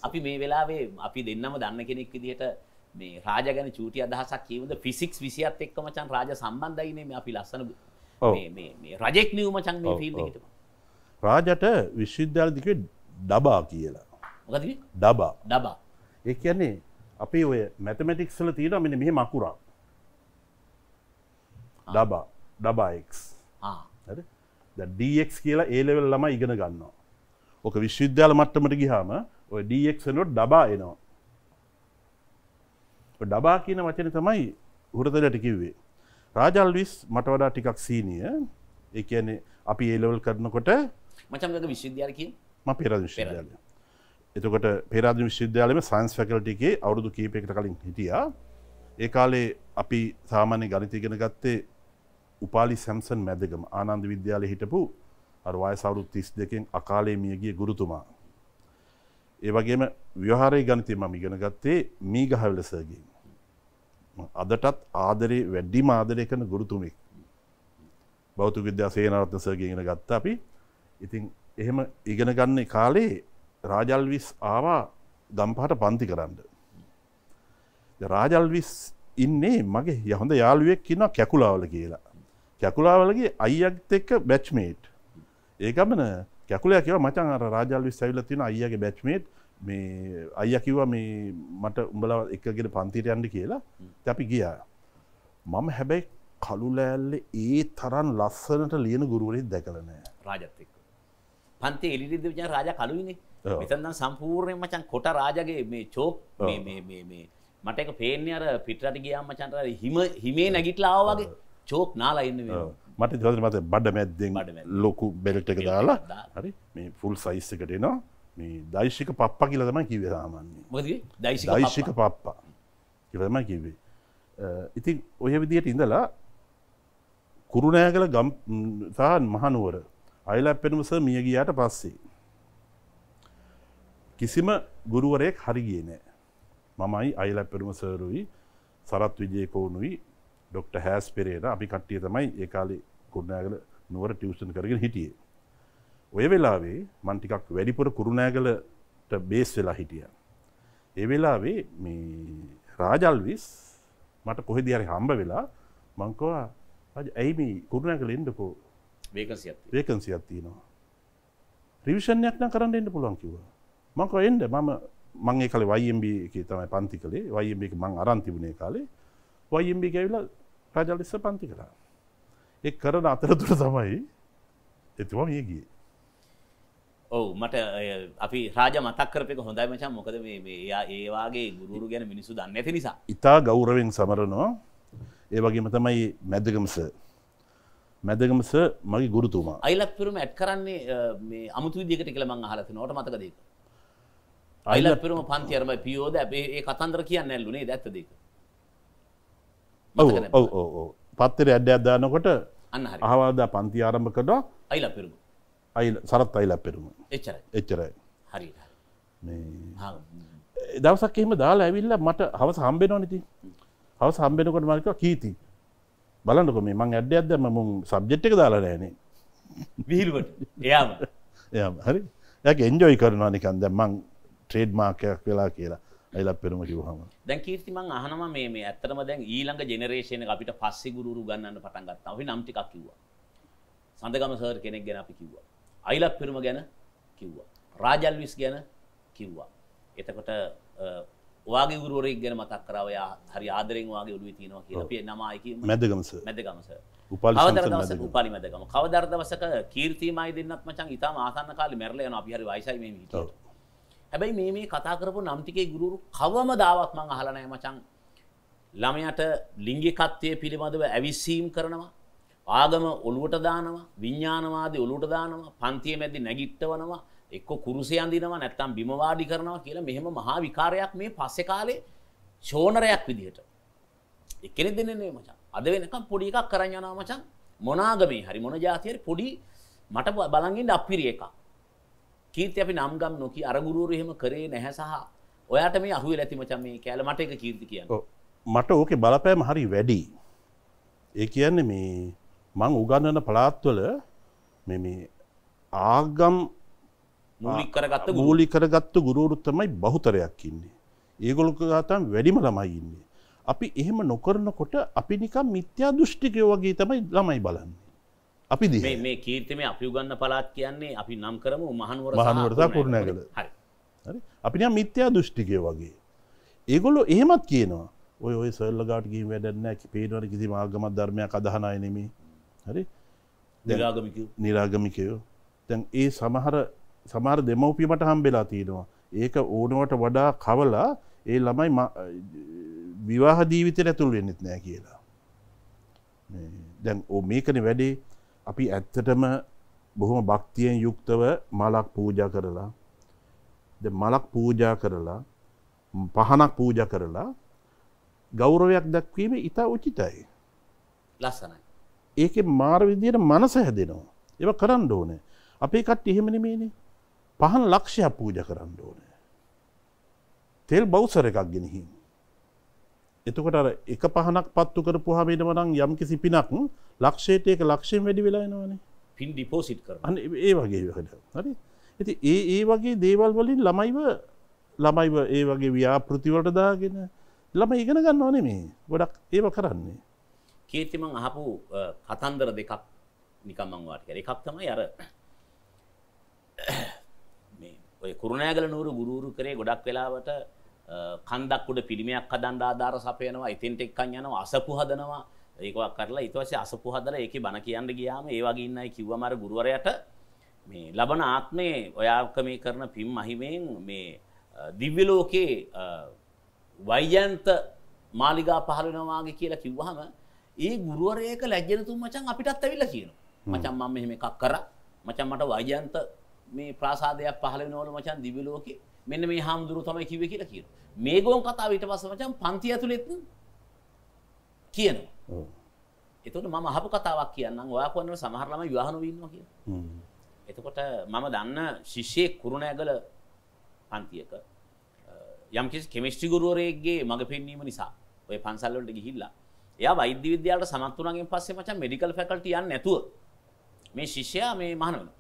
අපි මේ වෙලාවේ අපි දෙන්නම දන්න කෙනෙක් විදිහට මේ රාජ ගැන චූටි අදහසක් කියවද ෆිසික්ස් 27 එක්ක මචං රාජ සම්බන්ධයිනේ මේ අපි ලස්සන මේ මේ රජෙක් නියු මචං මේ ෆීල්ඩ් එකට. රාජට විශ්වවිද්‍යාල දිකේ ඩබා කියලා ඩබා ඩබා ඒ කියන්නේ අපේ ඔය මැතමටික්සල තියෙන මෙ මෙහ මකුරා ඩබා ඩබාක් ඩක් කියලා ඒලෙවල් ළම ඉගෙන ගන්නවා ඕක විශ්විද්‍යාල මට්ටමට ගිහාම ඔය ඩක්නොට ඩබා එනවා ඩබා කියන වචන තමයි හුරතලට කිව්වේ රාජල්විස් මට වඩා ටිකක් සීනිය එකන අපි ඒලවල් කරනකොට මචන්ගක විශ්විද්‍යාලකින් ම පෙරාද විශ්වවිද්‍යාලය එතකොට පෙරාද විශ්වවිද්‍යාලම සයින්ස් ෆැකල්ටිකේ අවුරුදු කීපෙකට කලින් හිටියා ඒ කාලේ අපි සාමාන්‍ය ගනිතිගෙන ගත්තේ උපාලි සැම්සන් මැදකම ආනන්ද විද්‍යාලය හිටපු අරවාය සවරුත් තිස් දෙකෙන් අකාලේ මියගිය ගුරුතුමා ඒ වගේම ව්‍යහාරය ගනිතය මම ඉගෙන ගත්තේ මී ගහවලසගේ අදටත් ආදරේ වැඩ්ඩි මාදරය කරන ගුරුතුමෙක් බෞතු විද්‍යා සේනරත්නසගේ ඉගෙන ගත්ත අපි ඉතින් එහෙම ඉගෙන ගන්නේ කාලේ රාජල්විස් ආවා ගම්පහට පන්ති කරන්න. රාජල්විස් ඉන්නේ මගේ යහොඳ යාළුවෙක් කින්න කැකුලාවල කියලා. කැකුලාවලගේ අයියත් එක්ක බැච්මේට්. ඒ ගමන කැකුලය කියව මචන් අර රාජල්විස් ඇවිල්ල තින අයියගේ බැච්මේට් මේ අයිය කිව්වා මේ මට උඹල එකගෙන පන්තිට යන්න කියලා අපි ගියා. මම හැබැයි කළුලෑල්ල ඒ තරන් ලස්සනට ලියන ගුරුවරෙත් දැකලනෑ රාජත්තෙක්. පන්තේ එලිරිද විචා රාජ කලුයිනේ මෙතන්නම් සම්පූර්ණයෙන් මචන් කොට රාජගේ මේ චෝක් මේ මේ මේ මේ මට එක පේන්නේ අර පිටරට ගියාම මචන් අර හිම හිමේ නැගිටලා ආවා වගේ චෝක් නාලා ඉන්න වෙනවා මට දවස මත බඩ මැද්දෙන් ලොකු බෙල්ට් එක දාලා හරි මේ ෆුල් සයිස් එකට එනවා මේ දෛශික පප්පා කියලා තමයි කිව්වේ සාමාන්‍යයෙන් මොකද දෛශික පප්පා දෛශික පප්පා කියලා තමයි කිව්වේ ඉතින් ඔය විදිහට ඉඳලා කුරුණෑගල ගම් සහ මහනුවර අයිලැප්පෙනුමස මිය ගියාට පස්සේ. කිසිම ගුරුවරයෙක් හරිගිය නෑ. මමයි අයිලැප්පෙනුම සරුයි සරත් විජයකෝනුයි ඩොක්ට. හැස් පෙරේට අපි කට්ටිය තමයි ඒ කාලේ කුරුණෑගල නුවර ටියවෂන් කරගෙන හිටියේ. ඔය වෙලාවේ මන් ටිකක් වැඩිපුර කුරුණෑගලට බේස් වෙලා හිටිය. ඒ වෙලාවේ මේ රාජල්විස් මට කොහෙද හරි හම්බ වෙලා මංකවා ඇයි මේ කුරුණෑගල එන්නකෝ වේකන්සියක් තියෙනවා. රිවිෂණයක් න කරන්න එන්න පුළුවන් කිව. මංක එන්ඩ මම මංගේ කල වයිම්බ එක තමයි පන්ති කළේ වයිම්බ එක මං අරන්තිබුණේ කාලේ වයිම්බි ඇවිල රජලිස්ස පන්ති කළා. එක් කරන අතරතුර තමයි එතුම ඒගිය. ඔව මට අපි රාජ මතක්කරපක හොඳයි මචා මොකද මේයා ඒවාගේ ගුරු ගැන මිනිසු දන්න ඇති නිසා. ඉතා ගෞරවෙන් සමරනවා ඒවගේම තමයි මැදකමස මැදගමස මගේ ගුරුතුමා අයිලක්පිරුම ඇට් කරන්නේ අමුතු දිකට කියලමං හලති නොට මතකදක අයිලක්පිරුම පන්තියරම පියෝද ඇබේ ඒ කතන්දර කියන්න ඇල්ලුනේ දැත්තදක පත්තර ඇඩ්ඩ අදදානකොට අහවාදා පන්ති ආරම්භ කඩා අයිලපිරුම අයි සරත් අයිලපිරුම එච්චර එච්චරයි හරි දවසක් එහෙම දාලා ඇවිල්ල මට හවස හම්බෙනවා නති හවස හම්බෙනකොට මල්ක කීතිී බලන්නක මේ මං ඇඩ්ඩ ඇදම මුන් සබ්ජෙට්ක දාලානෑනේ විහිල්වට එයාම එයම හරි යක එන්ජොයි කරනවා නිකන්ද මං ට්‍රේඩ් මාර්කයක් වෙලා කියලා ඇලක් පෙරම කිවහම දැන් කීර්තිමං අහනම මේ ඇත්තරම දැන් ඊළඟ ජෙනරේෂන අපිට පස්සෙ ගුරු ගන්න පටන්ගත් අපි නම්ටික් කිව්වා සඳගම සර් කෙනෙක් ගැන අපි කිව්වා අයිලක් පෙරුම ගැන කිව්වා රාජල්විස් ගැන කිව්වා එතකොට වගේ ගුරුවරෙක් ගැන මතක් කරාව යා හරි ආදරෙන් වගේ ඔළුවේ තියෙනවා කියලා අපි නමයි මැදගමස මැදගමස කවදර දවසක උපාලි මැදගම කවදර දවසක කීර්තිමයි දෙන්නත් මචං ඊටම ආසන්න කාලේ මැරලා යනවා අපි හරි වයසයි මේ විදිහට හැබැයි මේ මේ කතා කරපු නම් ටිකේ ගුරුවරු කවමදාවත් මං අහලා නැහැ මචං ළමයට ලිංගිකත්වයේ පිළිබඳව ඇවිස්සීම් කරනවා ආගම ඔලුවට දානවා විඤ්ඥානවාදී ඔලුට දානවා පන්තිය මැදි නැගිට්ටවනවා එක්ක කුරුසේ අඳිනවා නැත්තම් බිම වාඩි කරනවා කියලා මෙහෙම මහා විකාරයක් මේ පස්සේ කාලේ ෂෝනරයක් විදිහට. එක්කෙනෙක් දෙන්නේ නෙවෙයි මචං. අද වෙනකම් පොඩි එකක් කරන් යනවා මචං. මොනාගමේ හරි මොන જાතිය හරි පොඩි මට බලන් ඉන්න අපිරිය එකක්. කීර්ති අපි නම් ගම් නොකී අර ගුරුවරු එහෙම කරේ නැහැ සහ ඔයාට මේ අහුවෙලා ඇති මචං මේ කැලේ මට එක කීර්ති කියන්නේ. මට ඕකේ බලපෑම හරි වැඩි. ඒ කියන්නේ මේ මං උගන්නන පළාත්වල මේ ආගම් මූලිකරගත්ත මූලිකරගත්ත ගුරුවරුත්තමයි බහුතරයක් ඉන්නේ. ඒගොලක ගාතම් වැඩිම ළමයි ඉන්නේ. අපි එහෙම නොකරනකොට අපි නිකම් මිත්‍යා දෘෂ්ටිකය වගේ තමයි ළමයි බලන්නේ. අපි දි මේ කීර්තම අපි උගන්න පලාත් කියන්නේ අපි නම් කරම මහන්ුවර මහන්ුවරතා කරණ කළ හරි අපි මිත්‍යා දෘෂ්ටිකය වගේ. ඒගොල්ලො එහෙමත් කියනවා ඔය ඔය සල්ල ගාට ගී වැඩන්න ඇකි පේනවන කිසි ආගමත් ධර්මයක් අදහනය නෙමේ හරි නිරාගමිකයෝ දැන් ඒ සමහර සමහර දෙමවපියමට හම්බෙලා තියෙනවා ඒක ඕනුවට වඩා කවලා ඒ ළමයි විවාහ ජීවිතය ඇතුළ වෙන්නෙත් නෑ කියලා දැන් ඕ මේකන වැඩේ අපි ඇත්තටම බොහොම භක්තියෙන් යුක්තව මලක් පූජ කරලා මලක් පූජා කරලා පහනක් පූජ කරලා ගෞරවයක් දක්වීම ඉතා උචිතයි ලස්සනයි ඒක මාර විදියට මනස හැදෙනවා එව කරන්න ඕනේ අපේ කට් එහෙමන මේනේ පහන් ලක්ෂයක් පූජ කරන්න ඕන. තෙල් බෞසර එකක් ගෙනහින්. එතකොට එක පහනක් පත්තු කර පුහමට වනම් යම්කි සිපිනක් ලක්ෂයට එක ලක්ෂයෙන් වැඩි වෙලාෙනවානේ පින් ඩිපෝසිට් කරන්න ඒ වගේ හට හරි ඇති ඒ ඒ වගේ දේවල් වලින් ළමයිව ළමයිව ඒ වගේ ව්‍යාපෘතිවලට දාගෙන ළම ඉගෙන ගන්න ඕනේ මේ ගොඩක් ඒව කරන්නේ කීර්තිමං අහපු කතන්දර දෙකක් නිකමංවාට කර එකක් තමයි අර ඔය කුරුණෑගල නూరు ගුරුරු කරේ ගොඩක් වෙලාවට කන්දක් උඩ පිළිමයක් හදන්න ආධාර සපයනවා ඉතින්ට එක්කන් යනවා අසපු හදනවා ඒකවා කරලා ඊට පස්සේ අසපු හදලා ඒකේ බණ කියන්න ගියාම ඒ වගේ ඉන්න අය කිව්වම අර ගුරුවරයාට මේ ලබන ආත්මේ ඔයාක මේ කරන පින් මහිමෙන් මේ දිව්‍ය ලෝකේ වෛජන්ත මාලිගා පහළ වෙනවාගේ කියලා කිව්වහම ඒ ගුරුවරයක ලැජ්ජනතුන් මචං අපිටත් ඇවිල්ලා කියනවා මචං මම මෙහෙම එකක් කරා මචං මට වෛජන්ත මේ ප්‍රාසාදයක් පහළ වෙනවලු මචන් දිව්‍ය ලෝකේ. මෙන්න මේ හාමුදුරුවෝ තමයි කිව්වේ කියලා කියනවා. මේ ගෝන් කතාව ඊට පස්සේ මචන් පන්ති ඇතුළෙත් කියනවා. එතකොට මම අහපු කතාවක් කියන්නම්. ඔයා කියන්නේ සමහර ළමයි විවාහ නොවී ඉන්නවා කියලා. එතකොට මම දන්න ශිෂ්‍යෙක් කුරුණෑගල පන්තියක යම් කිසි කෙමිස්ට්‍රි ගුරුවරයෙක්ගේ මඟ පෙන්වීම නිසා ඔය පන්සල් වලට ගිහිල්ලා එයා වෛද්‍ය විද්‍යාවට සමත් වුණාගෙන් පස්සේ මචං මෙඩිකල් ෆැකල්ටි යන්නේ නැතුව මේ ශිෂ්‍යයා මේ මහාන වෙනවා.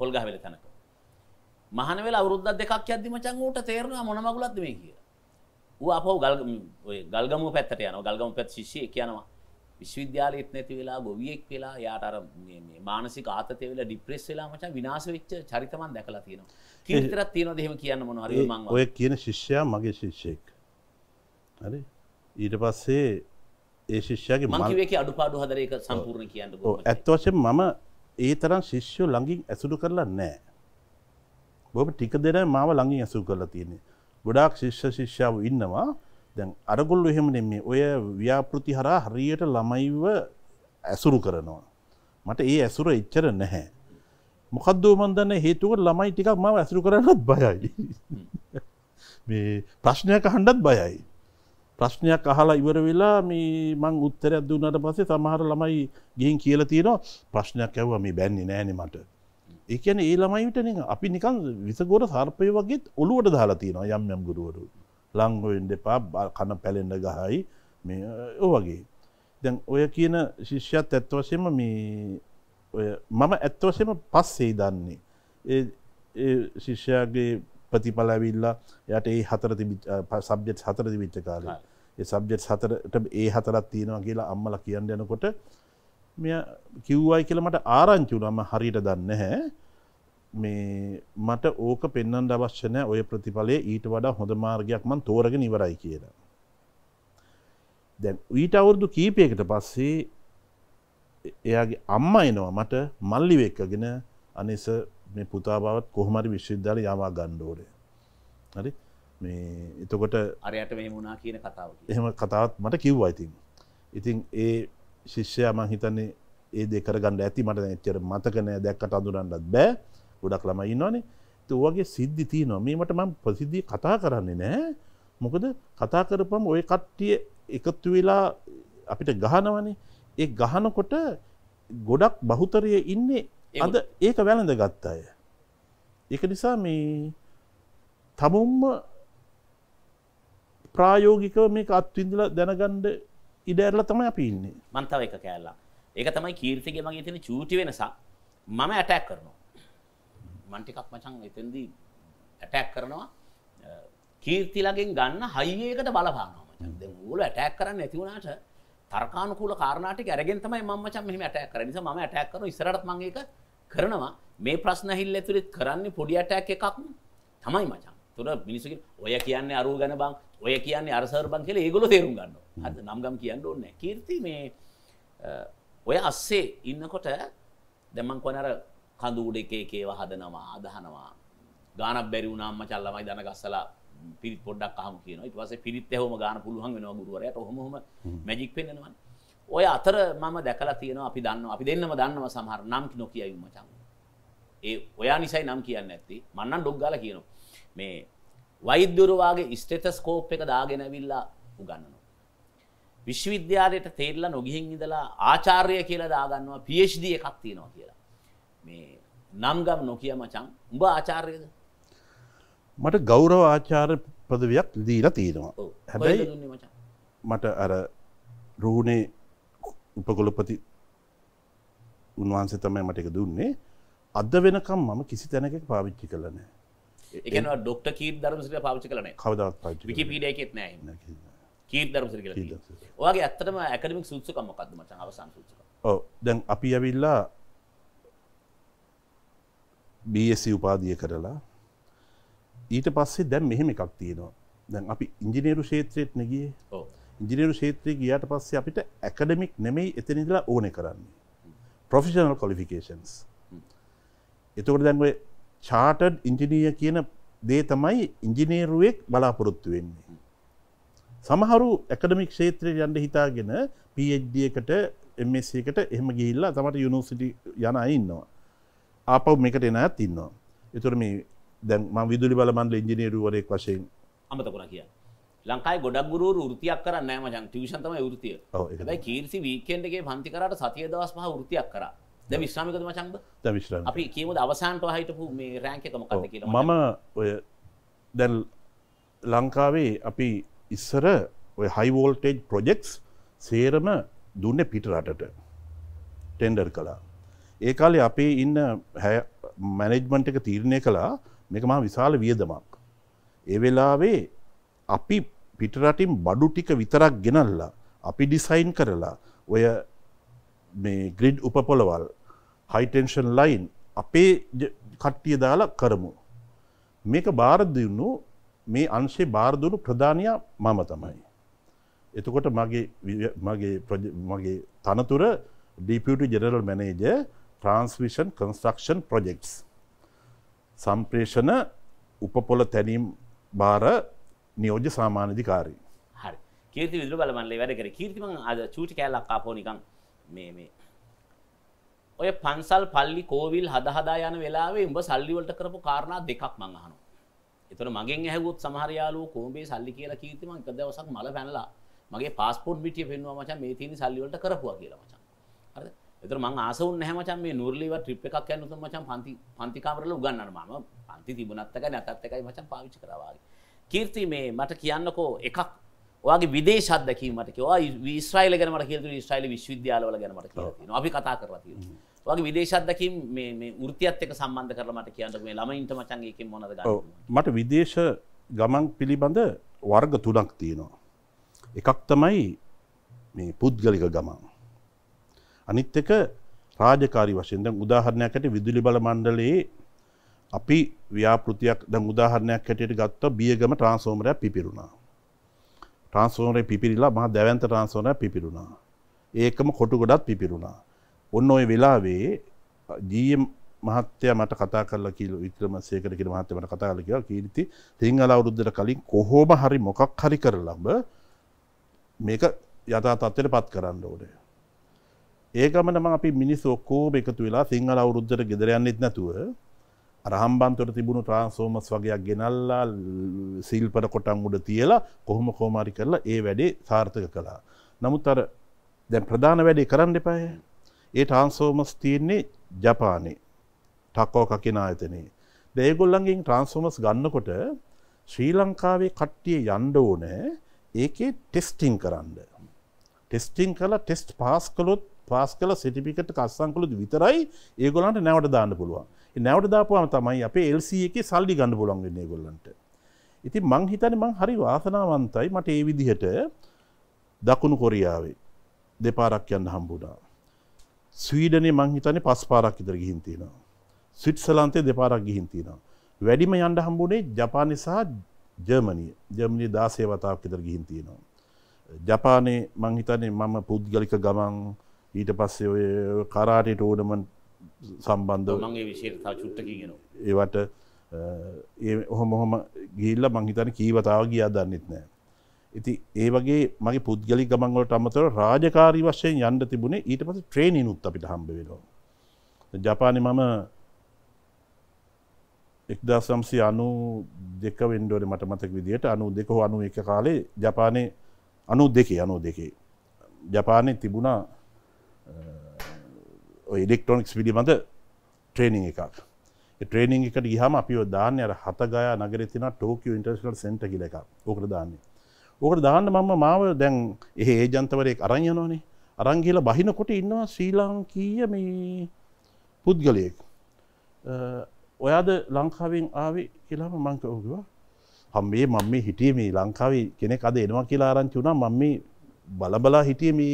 පොල් ගහ වෙල තැනක. මහන වෙලා අවුරුද්දක් දෙකක් යද්දි මචං ඌට තේරෙනවා මොන මගුලක්ද මේ කියලා. ඌ අපව ගල් ඔය ගල්ගමුව පැත්තට යනවා. ගල්ගමුව පැත්ත ශිෂ්‍යයෙක් කියනවා. විශ්වවිද්‍යාලෙත් නැති වෙලා ගොවියෙක් වෙලා යාට අර මානසික ආතතිය වෙලා ඩිප්‍රෙස් වෙලා මචං විනාශ වෙච්ච චරිත මම දැකලා තියෙනවා. කීතරක් තියෙනවද එහෙම කියන්න මොනවා හරි මං ඔය කියන શિෂ්‍යයා මගේ શિෂ්‍යෙක්. හරි. ඊට පස්සේ ඒ ශිෂ්‍යයාගේ මං කිව්වේ කී අඩුපාඩු හදලා ඒක සම්පූර්ණ කියන්න ඕනේ. ඔව් ඇත්ත වශයෙන්ම මම ඒ තරම් ශිෂ්‍යෝ ළඟින් ඇසුරු කරලා නැහැ. බොහොම ටික දෙනා මාව ළඟින් ඇසුරු කරලා තියෙන්නේ. ගොඩාක් ශිෂ්‍ය ශිෂ්‍යාව ඉන්නවා. දැන් අරගොල්ලෝ එහෙම නෙමෙයි. ඔය ව්‍යාපෘති හරහා හරියට ළමයිව ඇසුරු කරනවා. මට ඒ ඇසුර එච්චර නැහැ. මොකද්ද මන් දන්නේ හේතුවට ළමයි ටිකක් මාව ඇසුරු කරන්නත් බයයි. මේ ප්‍රශ්නයක් අහන්නත් බයයි. ප්‍රශ්නයක් අහලා ඉවර වෙලා මේ මං උත්තරයක් දුන්නට පසේ සමහර ළමයි ගිහින් කියලා තියෙනවා ප්‍රශ්නයක් ඇව්ව මේ බැන්නේ නෑනෙ මට. ඒකන ඒ ළමයිට අපි නිකන් විසගෝර සර්පය වගේත් ඔලුවට දාලා තියෙනවා යම් යම් ගුරුවරු. ලංගොෙන්ඩ එපා කන පැලෙන්ඩ ගහයි මේ ඕ වගේ. දැන් ඔය කියන ශිෂ්‍යත් ඇත්වශයම මේ මම ඇත්වශයම පස්සේ දන්නේ. ඒ ශිෂ්‍යයාගේ ප්‍රතිඵලඇවිල්ලා යට ඒ හතර සබ්ජෙට් හතරදි විච්ච කාලා. සබ්ජෙට් හතරට ඒ හතරත් තියෙනවා කියලා අම්මල කියන්න යනකොට මෙ කිව්වයි කියලමට ආරංචුනම හරිට දන්න හැ මේ මට ඕක පෙන්න්න අවශ්‍යනය ඔය ප්‍රතිඵලය ඊට වඩා හොඳ මාර්ගයක් මන් තෝරග නිවරයි කියලා. දැන් ඊට අවුරුදු කීපයකට පස්සේ එයාගේ අම්ම එනවා මට මල්ලිවෙක්කගෙන අනිස මේ පුතාවත් කොහමරි විශ්වවිද්‍යාල යවා ගණ්ඩෝරය. හරි මේ එතකොට අරයට මෙහමුණනා කියන කතාව එහෙම කතාවත් මට කිව්ව අයිතින් ඉතින් ඒ ශිෂ්‍ය අමං හිතන්නේ ඒ දෙකර ගණඩ ඇති මට එච්චර මතකනෑ දැක්කට අඳුරන්නත් බෑ ගොඩක් ළම ඉන්නවානේ තුවගේ සිද්ධි තිය නොමීමට මම ප්‍රසිද්ධිය කතා කරන්නේ නෑ මොකද කතා කරපම් ඔය කට්ටිය එකතු වෙලා අපිට ගහනවනේ ඒ ගහනකොට ගොඩක් බහුතරය ඉන්නේ අද ඒක වැළඳ ගත්තාය. එක නිසා මේ තමුම්ම ප්‍රායෝගිකව මේ අත්විදිල දැනගණ්ඩ ඉඩඇරල තමයි අපි ඉන්නේ මන්තාව එක කෑල්ලා ඒක තමයි කීර්තිගේ මගේ තින චූටි වෙනසා මම ඇටැක් කරනවා මන්ටිකක් මචන් එතන්දී ඇටැක් කරනවා කීර්තිලගෙන් ගන්න හයිඒකට බලපානවා ූල ඇටැක් කරන්න ඇතිවුණට තර්කානුකූල කාරණට ඇරගෙන් තමයි මචන් මෙම ඇටැක් කරනිස ම ඇටැක් කරන ඉසරත් මගේක කරනවා මේ ප්‍රශ්න හිල් ඇතුරිත් කරන්නේ පොඩි ඇටැක් එකක් තමයි මචන් තුර මිනිසු ඔය කියන්නේ අරු ගැන බං ඔය කියන්නේ අරසරබන් කියල ඒගොල තේරුම් ගන්න අද නම්ගම් කියන්න ඕන්න කීර්ති මේ ඔය අස්සේ ඉන්නකොට දැමන් කොනර කඳුඩ එකේ කේව හදනවා අදහනවා ගාන බැරි වුනාම චල්ලමයි දන ගස්සලා පිරිත් පොඩ්ඩක් අහම කියන ඉට වස පිරිත් හම ගාන පුළුවන් වෙනවා ගුරුවරයට හොම මැජික් පෙන්නවා ඔය අතර මම දැකලා තියෙනවා අපි දන්න අපි දෙන්නම දන්නව සමහර නම් නොකියයි මචන් ඒ ඔයා නිසයි නම් කියන්න ඇති මන්නන් ඩොක්්ගල කියනවා මේ වෛද්‍යවරුවාගේ ස්ටෙතස්කෝප් එක දාගෙනවිල්ලා උගන්නනවා. විශ්වවිද්‍යාලයට තේරලා නොගිහින් ඉඳලා ආචාර්ය කියලා දාගන්නවා PhD එකක් තියෙනවා කියලා. මේ නම්ගම් නොකිය මචං උඹ ආචාර්යද? මට ගෞරව ආචාර්ය පදවියක් දීලා තියෙනවා. හැබැයි මට අර රූනේ උපකුලපති උන්වහන්සේ තමයි මට එක දුන්නේ. අද වෙනකම් මම කිසි තැනක පාවිච්චි කළා නෑ. එකනවා ඩොක්ට කීර් ධර්මසිට පාච්චි කලන කවදත් විකිපීඩයකෙත් නෑ කීර් ධර්මසිර කියල ඔගේ ඇත්තටම ඇකඩමික් සුත්සක මොකක්ද මච අවසන් සුත්සක දැන් අපි ඇවිල්ලා බSC උපාදිය කරලා ඊට පස්සේ දැම් මෙහෙම එකක් තියෙනවා දැන් අපි ඉංජිනේරු ශේත්‍රයත් නැගිය ඉංජිනේරු ශේත්‍රය ගියට පස්සේ අපිට ඇකඩමික් නෙමෙයි එතනිදලා ඕන කරන්නේ ප්‍රොෆිෂනල් කොලිෆිකේන්ස් එතකොට දැන්වේ චාටඩ් ඉංජිනීය කියන දේ තමයි ඉංජිනේරුවෙක් බලාපොරොත්තු වෙන්නේ. සමහරු එකඩමික් ෂේත්‍රය යන්න හිතාගෙන පඩ එකට එමසකට එහම ගිල්ලා තමට යුනිසිටි යන ඉන්නවා. ආපව් මේකට එන ඇත් ඉන්නවා. එතුර මේ දැන් ම විදුලි බලබන්ල ඉංජිනේරුවරෙක් වශයෙන් අමතකර කිය. ලංකායි ගොඩක් ගුරු ෘතියක් කරන්න මජන් ටිවිෂන්තම ෘතිය යි කීර්සි වීකෙන්ටගේ පන්තිකරට සතිය දවස් පහ ෘතියක් කරා ද විශ්‍රමිකද මචන්ද ද විශ්‍රම අපි කියමුද අවසාන්ට හහිටපු මේ රෑංකකමකද කියල මම ඔය දැල් ලංකාවේ අපි ඉස්සර ඔය හයිවෝල්ටේජ් ප්‍රොජෙක්ස් සේරම දුන්න පිටරටට ටෙන්ඩර් කලා ඒ කාලේ අපේ ඉන්න හැ මැනෙජ්මන්ට එක තීරණය කලා මේක මා විශාල වියදමක් ඒ වෙලාවේ අපි පිටරටින් බඩු ටික විතරක් ගෙනල්ලා අපි ඩිසයින් කරලා ඔය මේ ග්‍රිඩ් උපපොළවල් හයිටෙන්ෂන් ලයින් අපේ කට්ටිය දාලා කරමු. මේක බාරදියුණු මේ අංශේ බාරදුණු ප්‍රධානයා මම තමයි. එතකොට මගේ මගේ මගේ තනතුර ඩිපියට general manager transmission construction projects. සම්ප්‍රේෂණ උපපොල තැනීම් බාර නියෝජ සාමානධිකාරී. හරි කීර්ති විදුර බලමන්ලේ වැඩ කර කීර්තිම අද චූටි කෑල්ලක් කාපෝනිකම් මේ ඔය පන්සල් පල්ලි කෝවිල් හද හදා යන වෙලාවේ උඹ සල්ලි වලට කරපු කාරණා දෙකක් මං අහනවා. ඒතර මගෙන් ඇහුවොත් සමහර යාළුවෝ කොම්බේ සල්ලි කියලා කීවිති මං එක දවසක් මල පැනලා මගේ පාස්පෝර්ට් පිටිය පෙන්නුවා මචං මේ තියෙන සල්ලි වලට කරපුවා කියලා මචං. හරිද? ඒතර මං ආස වුණ නැහැ මචං මේ නూరుලිව ට්‍රිප් එකක් යන්න උතුම් මචං පන්ති පන්ති කාමරවල උගන්වන්න මම පන්ති තිබුණත් එකයි නැතත් එකයි මචං පාවිච්චි කරා වාගේ. කීර්ති මේ මට කියන්නකෝ එකක් ඔයාගේ විදේශ අත්දැකීමට කිව්වා ඉස්රායිල් ගැන මට කියලා තියෙනවා ඉස්රායිල් විශ්වවිද්‍යාලවල ගැන මට කියලා තියෙනවා අපි කතා කරලා තියෙනවා වගේ විදේශත්දකින් මේ ෘතියත් එක සම්බන්ධ කරලමට කියන්න මේ ළමයින්ට මචන්ගේකින් මොනද මට විදේශ ගමන් පිළිබඳ වර්ග තුනක් තියෙනවා. එකක් තමයි මේ පුද්ගලික ගමන්. අනිත් එක රාජකාරි වශයෙන් දැන් උදාහරණයක්කට විදුලි බල මණ්ඩලයේ අපි ව්‍යාපෘතියක් දැන් උදාහරණයක් හැටියට ගත්තා බියගම ට්‍රාන්ස්ෆෝමරයක් පිපිරුණා. ට්‍රාන්ස්ෆෝමරේ පිපිරිලා මහා දැවැන්ත ට්‍රාන්ස්ෆෝමරයක් පිපිරුණා. ඒකම කොටු ගොඩක් පිපිරුණා. ඔන්න ඔය වෙලාවේ ජීම් මහත්තය මට කතා කරලා කියල වික්‍රම සේකරකට මහත්තමට කතාල කියලා කීරිති සිංහල අවුරුද්දට කලින් කොහොම හරි මොකක් හරි කරලම්බ මේක යථා තත්වයට පත් කරන්න ඕනේ. ඒකමනම අපි මිනිස් ඔක්කෝම එකතු වෙලා සිංහල අවුරුද්දට ගෙදරයන්නෙත් නැතුව රහම්බන්තොට තිබුණු ට්‍රන්සෝමස් වගේයක් ගෙනල්ලා සිල්පට කොටන් උඩ තියලා කොහොම කෝමාරි කරලා ඒ වැඩේ සාර්ථක කලා. නමුත් අර දැන් ප්‍රධාන වැඩේ කරන්න එපාය ඒ ට්‍රාන්ස්ෆෝර්මස් තියෙන්නේ ජපානේ ටක්කෝක කියන ආයතනයේ. දැන් ඒගොල්ලන්ගෙන් ට්‍රාන්ස්ෆෝර්මස් ගන්නකොට ශ්‍රී ලංකාවේ කට්ටිය යන්න ඕනේ ඒකේ ටෙස්ටිං කරන්න. ටෙස්ටිං කරලා ටෙස්ට් පාස් කළොත් පාස් කළ සටිපිකට කස්සන් කළුද විතරයි ඒගොලන්ට නැවට දාන්න පුළුවන් නැවට දාපුවාම තමයි අපේ එල්සි එක සල්ලි ගන්න පුළන් වෙන්නේ ගොල්ලන්ට ඉති මං හිතන මං හරි වාසනාවන්තයි මට ඒ විදිහට දකුණු කොරියාවේ දෙපාරක් යන්න හම්බුඩා ස්වීඩනේ මං හිතන්නේ පස් පාරක් ඉදර ගිහින් තියෙනවා. ස්විට්සලන්තේ දෙපාරක් ගිහින් තියෙනවා. වැඩිම යන්න හම්බුනේ ජපානය සහ ජර්මනිය. ජර්මනිය 16 වතාවක් ඉදර ගිහින් තියෙනවා. ජපානේ මං හිතන්නේ මම පුද්ගලික ගමන් ඊට පස්සේ ඔය කරාටේ ටෝනමන්ට් සම්බන්ධව මගේ විශේෂ චුට්ටකිගෙන ඒවට ඒ ඔහොම ඔහොම ගිල්ල මංහිතන කීවතාව ගියා දන්නෙත් නෑ ඉති ඒ වගේ මගේ පුද්ගලි ගමන්ගලට අමතර රාජකාරී වශයෙන් යන්න තිබුණේ ඊට පස ට්‍රේනිනුත් අපිට හම්බවෙලෝ. ජපානි මම එක්දා සම්සි අනු දෙක වෙන්ඩෝර මට මතක විදියට අනු දෙක අනු එක කාලේ ජපානය අනු දෙකේ අනු දෙකේ. ජපානය තිබුණා ඉඩෙක්ටොනික්ස් පිළිබඳ ට්‍රේනිං එකක්. ට්‍රේනිං එකට ගහම අපි දාන්න අර හතගයා නගරතින ටෝකෝ ඉන්ටර්ශනල් සෙන්ට කියල එකක් ඕකර දාන්නේ ඕකට දාන්න මම මාව දැන් එහ ඒජන්තවරයෙක් අරංයනෝනේ අරංගිල බහිනකොට ඉන්නවා ශ්‍රී ලාංකීය මේ පුද්ගලයෙක් ඔයාද ලංකාවෙන් ආවේ කියලාම මංක ඔගවා හම්බේ මම මේ හිටිය මේ ලංකාවේ කෙනෙක් අද එනවා කියලා ආරංචි වුණා මම මේ බලබලා හිටිය මේ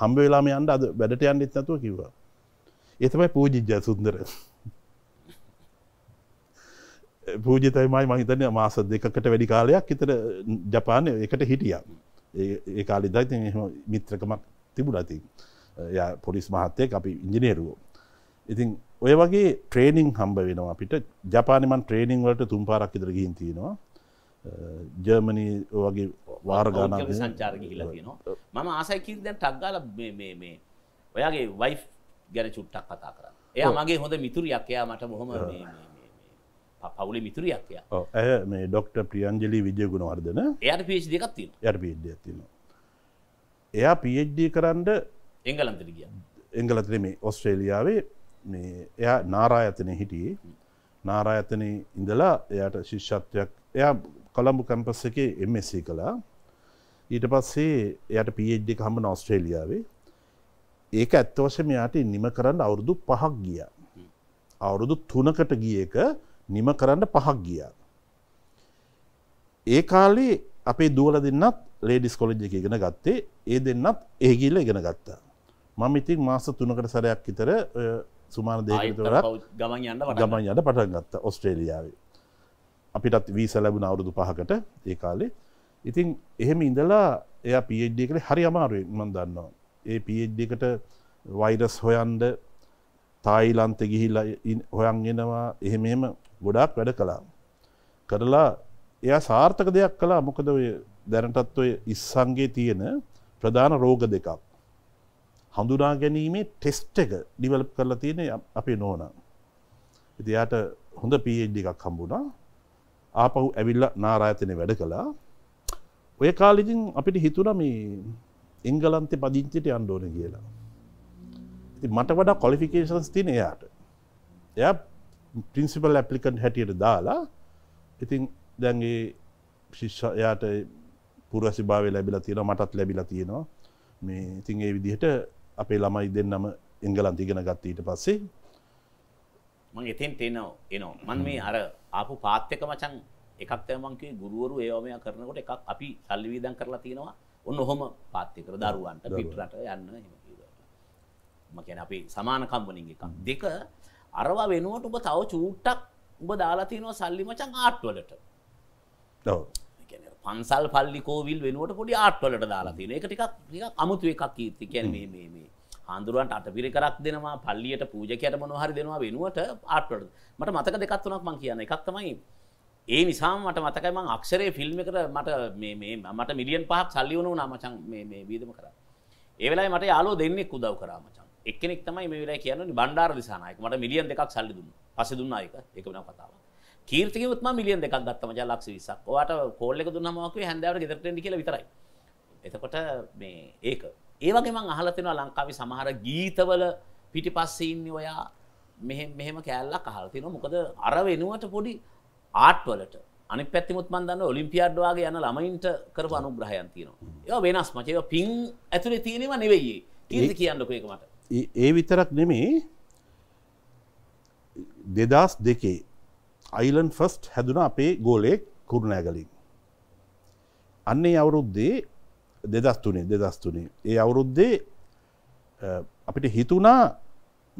හම්බ වෙලාම යන්න අද වැඩට යන්න එත් නැතුව කිව්වා ඒ තමයි පූජිජ්ජ සුන්දර පූජිතයිමයි මහිතන මාස දෙකට වැඩි කාලයක් ඉතර ජපානය එකට හිටිය ඒ කාලි දයිති මිත්‍රකමක් තිබුණති පොලිස් මහත්තයක අපි ඉංජිනේරුවෝ. ඉතින් ඔය වගේ ට්‍රේනිින් හම්බ වෙනවා අපිට ජපානමන් ට්‍රේනිින් වලට තුම් පාරක් ඉදර ගින් තියෙනවා ජර්මනී වගේ වාර්ගාන සංචාරක හිලතිනවා මම ආසයිකිර දැන් ටක්ගාල මේ ඔයාගේ වයිෆ් ගැන චුට්ටක් කතා කරන්න එය මගේ හොඳ මිතුරියක් එයා මට බොහොම මේ පවුලේ මිතුරියක් ඇය මේ ඩොක්ට ප්‍රියන්ජලි විජයගුණවර්ධන එයට පිස් දෙකත්තින යට පිද්තින එයා පිඩ්ඩ කරන්න එංගලන්තර ගිය එංගලතර මේ ඔස්ට්‍රේලියාවේ මේ එයා නාරායතනය හිටියේ නාරායතනය ඉඳලා එයට ශිෂ්ෂත්වයක් එයා කොළඹු කැම්පස් එක එමස කලා ඊට පස්සේ එයට පිඩ්ඩි හම නොස්ට්‍රේලියාවේ ඒක ඇත්තවශම යාට නිම කරන්න අවුරුදු පහක් ගිය අවුරුදු තුනකට ගිය එක නිම කරන්න පහක් ගියා. ඒ කාලේ අපේ දුවල දෙන්නත් ලේඩිස් කොලජ් එක ඉගෙන ගත්තේ ඒ දෙන්නත් ඒගිල්ල ඉගෙන ගත්තා. මම ඉතින් මාස තුනකට සරයක් විතර සුමාන දේකතර ගමන් යන්න ගමන් යන්න පටන් ගත්ත ඔස්ට්‍රේලියාවේ. අපිටත් වී සැලබුණ අවුරුදු පහකට ඒ කාලේ ඉතින් එහෙම ඉඳලා එය පිඩ්ඩිය කළ හරි අමාරුවෙන් මන් දන්නවා. ඒ පිඩ්ඩිකට වෛරස් හොයන්ඩ තායිලන්ත ගිහිල්ලා හොයන් එෙනවා එහෙමම ගොඩක් වැඩ කලා. කරලා එයා සාර්ථක දෙයක් කලා මොකද ඔය දැනටත්වය ඉස්සන්ගේ තියෙන ප්‍රධාන රෝග දෙකක්. හඳුනා ගැනීමේ ටෙස්ට එක ඩිවලප් කරලා තියෙන අපේ නෝන. ඉතියාට හොඳ පඩ එකක් හම්බුණා ආපහු ඇවිල්ල නාරායතනය වැඩ කළා ඔය කාලිතින් අපිට හිතුන මේ ඉංගලන්තය පදිංචිට අන්ඩෝන කියලා. ඉති මට වඩා කොලිෆිකේෂන්ස් තින එයාට එය පින්සිපල් ඇපලිකන්් හැටියට දාලා ඉතින් දැන්ගේ ශිෂ්ෂයාට පුරසි භාව ලැබිලා තියෙන මටත් ලැබිලා තියෙනවා මේ ඉතින් ඒ විදිහට අපේ ළමයි දෙන්නම එංගලන්ති ඉගෙන ගත්තීට පස්සේ මං එතෙන් එනෝ එනෝ මන් මේ අර ආපු පාත්තක මචන් එකක්තමන්ගේ ගුරුවරු ඒවමය කරනකොට එකක් අපි සල්ලිවීදන් කරලා තියෙනවා ඔන්න ඔහොම පාත්ති කර දරුවන්ට පිටරට යන්න ම කියන අපි සමාන කම්පනින් එකක් දෙක අරවා වෙනුවට උඹ තව චූට්ටක් උඹ දාලාතිනවා සල්ලි මචන් ආට්වලට පන්සල් පල්ලි කෝවිල් වෙනුවට පොඩි ආට්වලට දාලාතින එක ටිකක් අමුතු එකක් කීති කැන්නේ මේ මේ හාන්දුරුවන්ට අටපිරි කරක් දෙනවා පල්ලියට පූජකයට මොනහරි දෙනවා වෙනුවට ආට්වලට මට මතක දෙකක් තුනක් මං කියන එකක් තමයි ඒ නිසා මට මතකයි මං අක්ෂරේ ෆිල්ම් එකට මට මේ මේ මට මිලියන් පහක් සල්ලි වුණා මචං මේ මේ වීදම කරා ඒ වෙලාවේ මට යාළුවෝ දෙන්නෙක් උදව් කරා මචං එක්කෙනෙක් තමයි මේ වෙලාවේ කියන්නේ බණ්ඩාර දිසානායක මට මිලියන් දෙකක් සල්ලි දුන්නා. පස්සේ දුන්නා ඒක. ඒක වෙනම කතාවක්. කීර්තිකෙවත් මම මිලියන් දෙකක් ගත්තා මචං ලක්ෂ 20ක්. ඔයාට කෝල් එක දුන්නාම ඔක්කොම හැන්දෑවට ගෙදරට එන්න කියලා විතරයි. එතකොට මේ ඒක. ඒ වගේ මම අහලා තියෙනවා ලංකාවේ සමහර ගීතවල පිටිපස්සේ ඉන්නේ ඔයා මෙහෙම මෙහෙම කෑල්ලක් අහලා තියෙනවා. මොකද අර වෙනුවට පොඩි ආට් වලට අනිත් පැත්තෙමුත් මම දන්නවා ඔලිම්පියාඩ් වගේ යන ළමයින්ට කරපු අනුග්‍රහයන් තියෙනවා. ඒවා වෙනස් මචං. ඒවා පින් ඇතුලේ තියෙනව නෙවෙයි. කීර්ති කියන්නකෝ ඒක මට. ඒ විතරක් නෙමේ දෙදස් දෙකේ අයිලන් ෆස්ට් හැදුන අපේ ගෝලෙක් කුරුණෑගලින් අන්නේ අවුරුද්දේ දෙදස්තුනේ දෙදස්තුනේ ඒ අවුරුද්දේ අපිට හිතුනා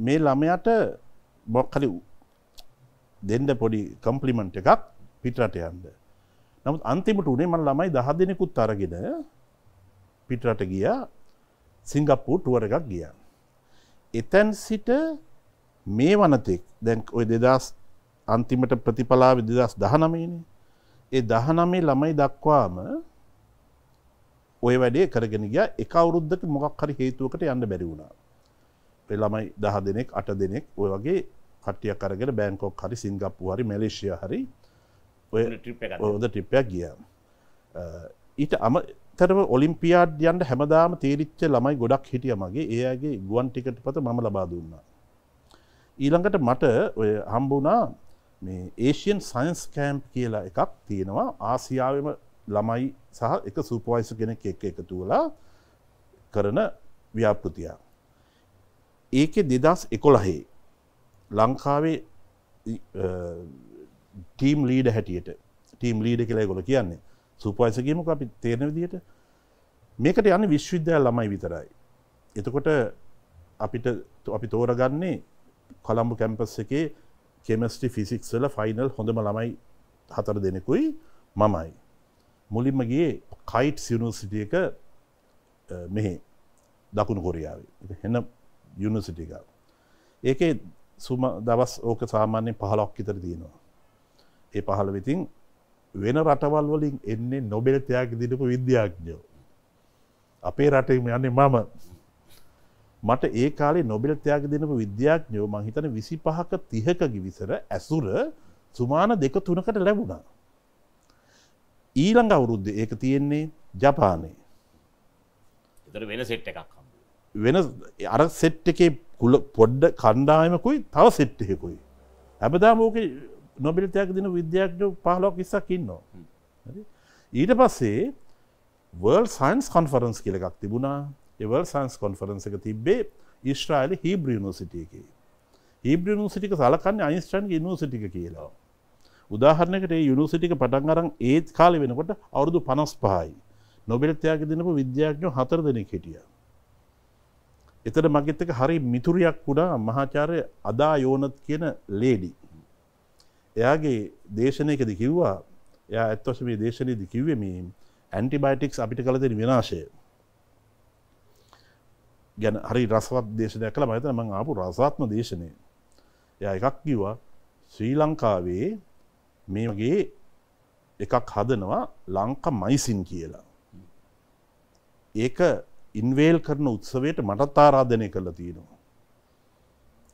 මේ ළමයට බොක්කලි දෙන්න පොඩි කම්පලිමෙන්ට් එකක් පිටරට යන්න. නමුත් අන්තිමට උනේ මම ළමයි 10 දෙනෙකුත් අරගෙන පිටරට ගියා සිංගප්පූර් ටුවර් එකක් ගියා. එතැන් සිට මේ වනතෙක් දැන් ඔය දෙදස් අන්තිමට ප්‍රතිඵලා විදදස් දහනමේන ඒ දහනමේ ළමයි දක්වාම ඔය වැඩේ කරගෙන ගිය එක අවුරුද්ධක මොකක් හරි හේතුවකට යන්න බැරි වුණා. පෙළමයි දහ දෙනෙක් අට දෙනෙක් ඔය වගේ කටිය කරගෙන බෑන්කෝක් හරි සිංගප්පු හරි මැලේශය හරි ඔය ඔද ටිප්පයක් ගිය ඊට අම ඇත්තරම ඔලිම්පියාඩ් යන්ට හැමදාම තීරිච්ච ළමයි ගොඩක් හිටිය මගේ ඒගේ ගුවන් ටිකට පත ම ලබා දුන්න. ඊළඟට මට ඔය හම්බුනා මේ ඒෂියන් සයින්ස් කෑම්ප් කියලා එකක් තියෙනවා ආසියාවම ළමයි සහ එක සූපවයිසු කෙනෙක් එක එකතු වෙලා කරන ව්‍යාපෘතියක්. ඒක දෙදස් එකොළහේ ලංකාවේ ටීම් ලීඩ හැටියට ටීම් ලීඩ කියලා ගොල කියන්නේ සූපවයිසගේම අපි තේරන විදියට මේකට යන විශ්වවිද්‍යාල ළමයි විතරයි. එතකොට අපිට අපි තෝරගන්නේ කොළම්බු කැම්පස් එකේ කෙමස්ටි ෆිසික්ස්ල ෆයිනල් හොඳම ළමයි හතර දෙනෙකුයි මමයි. මුලින්මගේ කයිට් සියුනිසිටිය එක මෙහේ දකුණු කොරියාවේ හෙන්න යුනිසිටික. ඒකේ සුම දවස් ඕක සාමාන්‍යෙන් පහලොක් ඉතර තියෙනවා. ඒ පහළ විතින් වෙන රටවල් වලින් එන්නේ නොබෙල් තයක් දිටපු විද්‍යාඥයෝ. අපේ රටම යන්නේ මම මට ඒ කාලේ නොබෙල් තයාග දෙනපු විද්‍යාඥයෝ මහිතන විසි පහක තිහක ගිවිසර ඇසුර සුමාන දෙක තුනකට ලැබුණා. ඊළඟ අවුරුද්ධ ඒක තියෙන්නේ ජපානය වෙන සෙට් එකක් වෙන අර සෙට් එකේ කුල පොඩ්ඩ කණ්ඩායමකුයි තව සෙට්ටයකුයි. හැබදාම ඕක නොබිල්තයක් දින විද්‍යාඥ පහලොක් ඉස්සක් ඉන්නවා. ඊට පස්සේ වර්ල් සයින්ස් කොන්ෆරන්ස් කියල එකක් තිබුණා එවල් සයින්ස් කොන්ෆරන්ස එක තිබ්බේ ඉස්්‍රායිල හිබ්‍රියනෝසිටියක හිබ්‍රියනෝසිටික සලකන්න අයිස්ටන් නිසිටික කියලා. උදාහරණකට යුනිසිටික පටන් අරන් ඒත් කාලි වෙනකොට අවුරුදු පනස් පහයි. නොබෙල්තයාග දෙනපු විද්‍යාඥෝ හතර දෙනෙක් හිටිය. එතට මගෙත්තක හරි මිතුරයක් වුණා මහාචාරය අදා යෝනත් කියන ලේඩි. එයාගේ දේශනයකද කිව්වා එයා ඇත්වස මේ දේශනයද කිව්වේ මේ ඇන්ටිබයිටික්ස් අපිට කළදෙන විනාශය ගැන හරි රසවත් දේශනය කළ මහිතන මං ආපු රසාත්ම දේශනය එය එකක් කිවා ශ්‍රී ලංකාවේ මේ වගේ එකක් හදනවා ලංකා මයිසින් කියලා ඒක ඉන්වේල් කරන උත්සවයට මටත් ආරාධනය කරලා තියෙනවා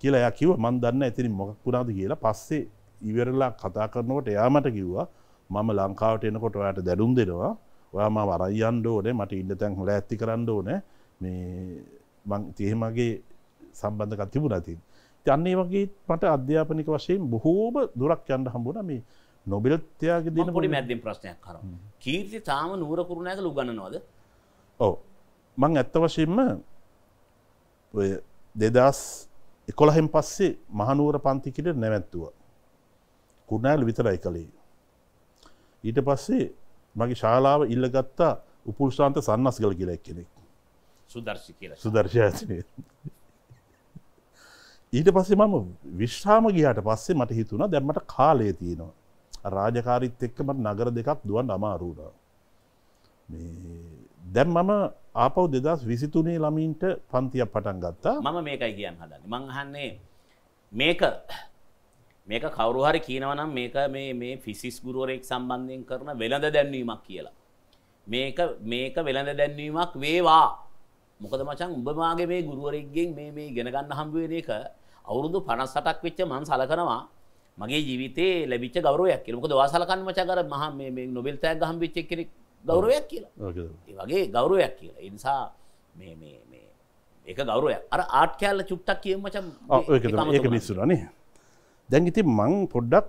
කියලා එයා කිව මන් දන්න ඇතිරි මොකක් වුණාද කියලා පස්සේ ඉවරලා කතා කරනවට එයා මට කිව්වා මම ලංකාවට එනකොට ඔයාට දැඩුම් දෙනවා ඔයා ම වරයියන්ඩ ඕනේ මට ඉන්න තැන් හොල ඇති කරන්න ඕනෑ මේ තියමගේ සම්බන්ධ කතිබු නැතින් යන්නේ වගේ මට අධ්‍යාපනික වශයෙන් බොහෝම දුරක් යන්න හම්බුන මේ නොබිලත්යාගේ දින පොඩි මැද්දින් ප්‍රශ්නයක් කර කීර්ති තාම නූරකුරුණ ඇක ලුගන්නනවාද ඕ මං ඇත්ත වශයෙන්ම ඔය දෙදස් එකොළහෙන් පස්සේ මහනුවර පන්තිකට නැවැත්තුවා කුණෑල් විතරයි කළේ. ඊට පස්සේ මගේ ශාලාව ඉල්ලගත්තා උපුල්ශාන්ත සන්නස් ගල කියලා කෙනෙක් සුදර්ශ කියලා සුදර්ශයනේ ඊට පස්සේ මම විශ්‍රාම ගියාට පස්සේ මට හිතුණා දැන් මට කාලය තියෙනවා රාජකාරීත් එක්ක මට නගර දෙකක් දුවන්න අමාරු වුණා මේ දැන් මම ආපහු 2023 ළමින්ට පන්තියක් පටන් ගත්තා මම මේකයි කියන්න හදන්නේ මං අහන්නේ මේක මේක කවරුහරි කියනවනම් මේක මේ මේ ෆිසිස් ගුරුවරෙක් සම්බන්ධයෙන් කරන වෙළඳ දැන්වීමක් කියලා. මේක මේක වෙළඳ දැන්වීමක් වේවා. මොකද මචං උඹමාගේ මේ ගුරුවරෙක්ගෙන් මේ මේ ඉගෙන ගන්න හම්බ වෙන එක අවුරුදු 58ක් වෙච්ච මං සලකනවා. මගේ ජීවිතේ ලැබිච්ච ගෞරවයක් කියලා. මොකද ඔයා සලකන්නේ මචං අර මහා මේ මේ නොබෙල් තෑග්ග හම්බෙච්ච කෙනෙක් ගෞරවයක් කියලා. ඒ වගේ ගෞරවයක් කියලා. ඒ නිසා මේ මේ මේ ඒක ගෞරවයක්. අර ආට් කැල්ල චුට්ටක් කියමු මචං. ඔව් ඒක තමයි. ඒක මිස්සුණා නේ. දැන් ඉතින් මං පොඩ්ඩක්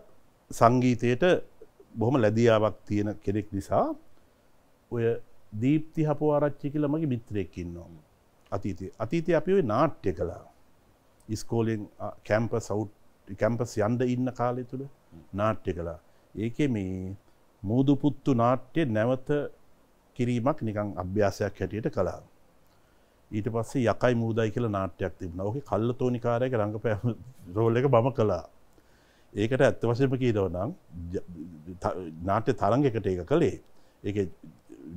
සංගීතයට බොහොම ලැදියාවක් තියෙන කෙනෙක් නිසා ඔය දීප්ති හපු ආරච්චි කියලා මගේ මිත්‍රයෙක් ඉන්නවා. අතීතයේ අතීතයේ අපි ওই නාට්‍ය කළා. ඉස්කෝලෙන් කැම්පස් අවුට් කැම්පස් යන්න ඉන්න කාලය තුල නාට්‍ය කළා. ඒකේ මේ මූදු පුත්තු නාට්‍ය නැවත කිරීමක් නිකන් අභ්‍යාසයක් හැටියට කළා. ඊට පස්සේ යකයි මූදයි කියලා නාට්‍යයක් තිබුණා. ඕකේ කල්ලතෝනිකාරයක රංගපෑම රෝල් එක මම කළා. ඒකට ඇත්ත වශයම කියීලව නම් නාට්‍ය තරංග එකට ඒක කළේ ඒ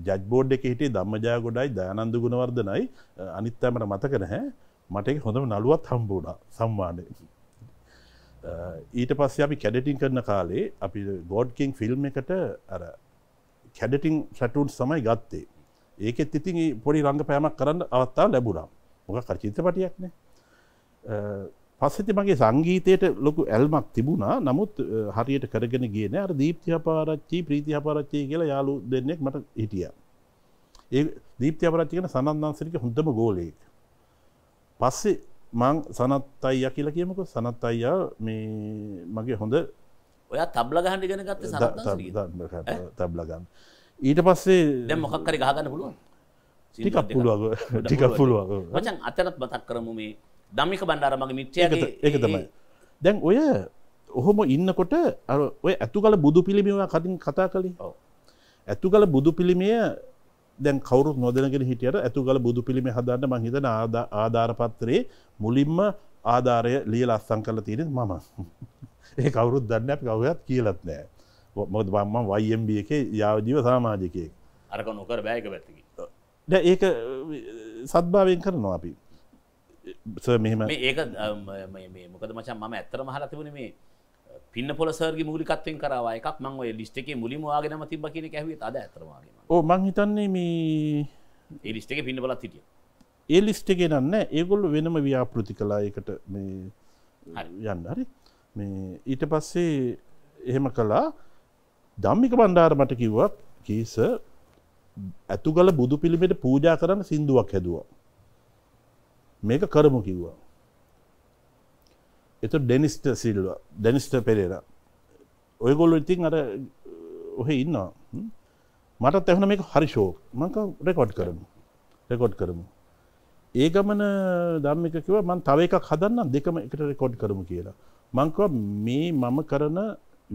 ජජ්බෝඩ් එක හිටේ දම්මජය ගොඩයි දයනන්ද ගුණවර්ධනයි අනිත්තෑමට මතක නැහැ මටක හොඳම නළුවත් හම්බෝඩ සම්මානය ඊට පස්ස අපි කැඩටින් කරන කාලේ අපි ගෝඩ්කින් ෆිල්ම් එකට අර කැඩටින් ටටුන් සමයි ගත්තේ ඒකෙත් ඉතින් පොඩි රඟ පෑමක් කරන්න අවත්තාව ලැබුණම් මොක කරචිත පටියක්නේ පස්සෙති මගේ සංගීතයට ලොකු ඇල්මක් තිබුණා නමුත් හරියට කරගෙන ගෙන අර දීප්තිය පාරච්චි ප්‍රීතිය පාරච්චි කියලා යාලු දෙන්නෙක් මට හිටිය. ඒ දීප්තිය පාරච්චිකන සනන්දන්සරික හොඳම ගෝලයෙක්. පස්සේ මං සනත් අයිය කියලා කියමක සනත් අයියා මේ මගේ හොඳ ඔයා තබ්ල ගහන්න ගෙන ගත්ත තබ්ල ගන්න. ඊට පස්සේ දැ මොකක් කරි ගහගන්න පුළුවන් ටිකක් පුළුවග ටිකක් පුළුවග මචන් අතරත් බතක් කරමු මේ දම්මික බණ්ඩාර මගේ මිත්‍රයගේ ඒක තමයි දැන් ඔය ඔහොම ඉන්නකොට ඔය ඇතු කල බුදු පිළිමිවා කතින් කතා කළේ ඇතු කල බුදු පිළිමය දැන් කවරු නොදනගෙන හිටියට ඇතු කල බුදු පිළිමි හදන්න මහිතන ආධාරපත්තරේ මුලින්ම ආධාරය ලියල අස්සං කල තියෙන මම ඒ කවුරුත් දන්න අප කවයත් කියලත් නෑ මොද බම්ම වයිම්බ එක යාවජීව සාමාජිකයෙක් අරක නොකර බෑක පැත්තකි ඒ සත්භාවයෙන් කරනවා අපි මෙහම ඒක මොකද මචන් මම ඇත්තර මහල තිබුණ මේ පින්න පොල සර්ග මුලිකත්වෙන් කරවායකක් මං ඔය ලිස්ට එකේ මුලිම වාගෙනම තිබ කියන කැහවේ අද ඇතරවාගේ ඕ මං හිතන්නේ මේ ඒලිස්ට එක පින්න බලත් හිටිය ඒ ලිස්ට එක නන්න ඒගොල්ලු වෙනම ව්‍යාපෘති කලායකට මේ යන්න හරි මේ ඊට පස්සේ එහෙම කලා දම්මික බණ්ඩාර මට කිව්වත් කීස ඇතුගල බුදු පිළිමට පූජා කරන්න සිින්දුවක් හැදවා මේක කරමු කිව්වා. එතු ඩෙනිස්ට සිල්ව ඩැනිස්ට පෙරේර ඔයගොල්ලු ඉතින් අර ඔහෙ ඉන්නවා මට තැහන මේ හරිශෝ මක රෙකොඩ් කරමු රෙකොඩ් කරමු. ඒ ගමන දම්මික කිව මන් තව එකක් හදන්න දෙකම එකට රෙකොඩ් කරමු කියලා. මංකව මේ මම කරන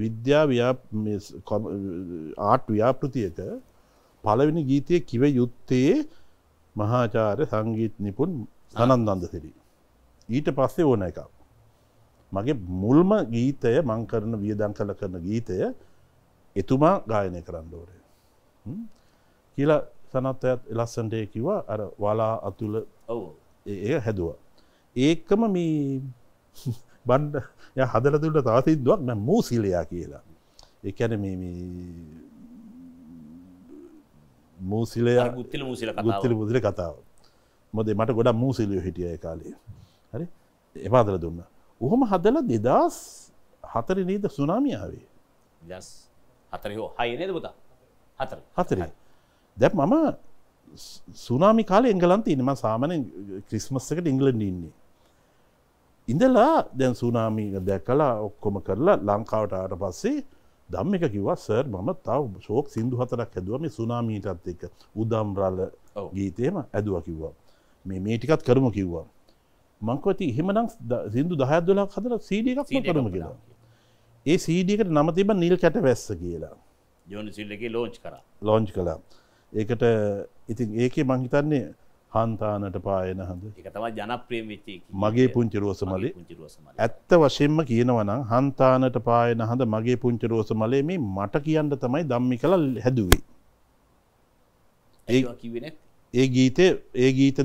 විද්‍යා ආට් ව්‍යාපෘතියක පලවෙනි ගීතය කිව යුත්තේ මහාචාර සංගීත් නිපුන් අනන්දන්ද සිරි. ඊට පස්සේ ඕන එකක්. මගේ මුල්ම ගීතය මං කරන වියදං කල කරන ගීතය එතුමා ගායනය කරන්න ඕරේ. කියලා සනත්තයත් එලස්සන්ටය කිවා අර වලා අතුල ඔව ඒ හැදුව. ඒකම මේ බන්්ඩ ය හදල තුට තවතිදුවක් න මූසිලයා කියලා. එකැන මූසිලයා ගුත්තිල මුසිල ගුත්තිල මුදිල කතාව මොද මට ගොඩ මූසිලියෝ හිටිය කාලේ හරි එපාදල දුන්න ඔහොම හදල දෙදස් හතර නීද සුනාමියාවේ හතරෝ හයිනද පුතා හතර හතර දැ මම සුනාමි කාල එංගලන්ත ඉනම සාමනෙන් ක්‍රිස්මස්සකට ඉංගලන්ඩ ඉන්නේ. ඉඳලා දැන් සුනාමී දැක් කලා ඔක්කොම කරලා ලංකාවට ආට පස්සේ දම් එක කිව සර් මම තව ශෝක් සිින්දු හතරක් හැදුවම සුනාමීටත් එක උදම්රල ගීතයම ඇදුව කිව්වා. මේ මේ ටිකත් කරම කිව්වා. මංකවති එහෙමනම් සිදු දහත් දොලා හදර සීඩියකක් කරම කියලා. ඒ සීඩියකට නම තිබ නිල් කැට වැස්ස කියලා ජෝනිසිල්ලගේ ලෝච් කර ලෝංච් කලා ඒකට ඉතින් ඒක මංහිතන්නේ හන්තානට පායන හඳ එකතම ජනප්‍රියම් වෙච්චේ මගේ පුංචිරෝස මලේ ඇත්ත වශයෙන්ම කියනවනම් හන්තානට පායන හඳ මගේ පුංචිරෝස මලේ මේ මට කියන්න තමයි දම්මි කළ හැදුවේ ඒ කිවෙන ඒ ගීතය ඒ ගීතද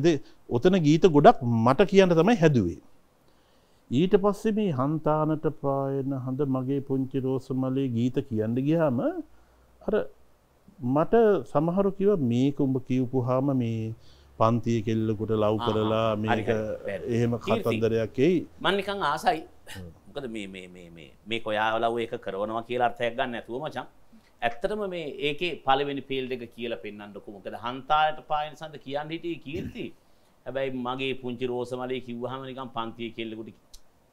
ඔතන ගීත ගොඩක් මට කියන්න තමයි හැදුවේ. ඊට පස්සේ මේ හන්තානට පායන හඳ මගේ පුංචි රෝස මලේ ගීත කියන්න ගියාම අර මට සමහරු කිව මේක උඹ කියවපු හාම මේ පන්තිය කෙල්ලකුට ලව් කරලා මේක එහෙම කතන්දරයක් එයි මන්නිකං ආසයි මොකද මේ කොයාලව ඒක කරනවා කියලා අර්ථයක් ගන්න ඇතුව මචන් ඇත්තටම මේ ඒකේ පලවෙනි පේල්ඩ එක කියල පෙන්න්නඩකු මොකද හන්තාට පායන සඳ කියන්න හිටිය කීර්ති හැබැයි මගේ පුංචි රෝසමලය කිව්හමනිකම් පන්තිය කෙල්ලකුට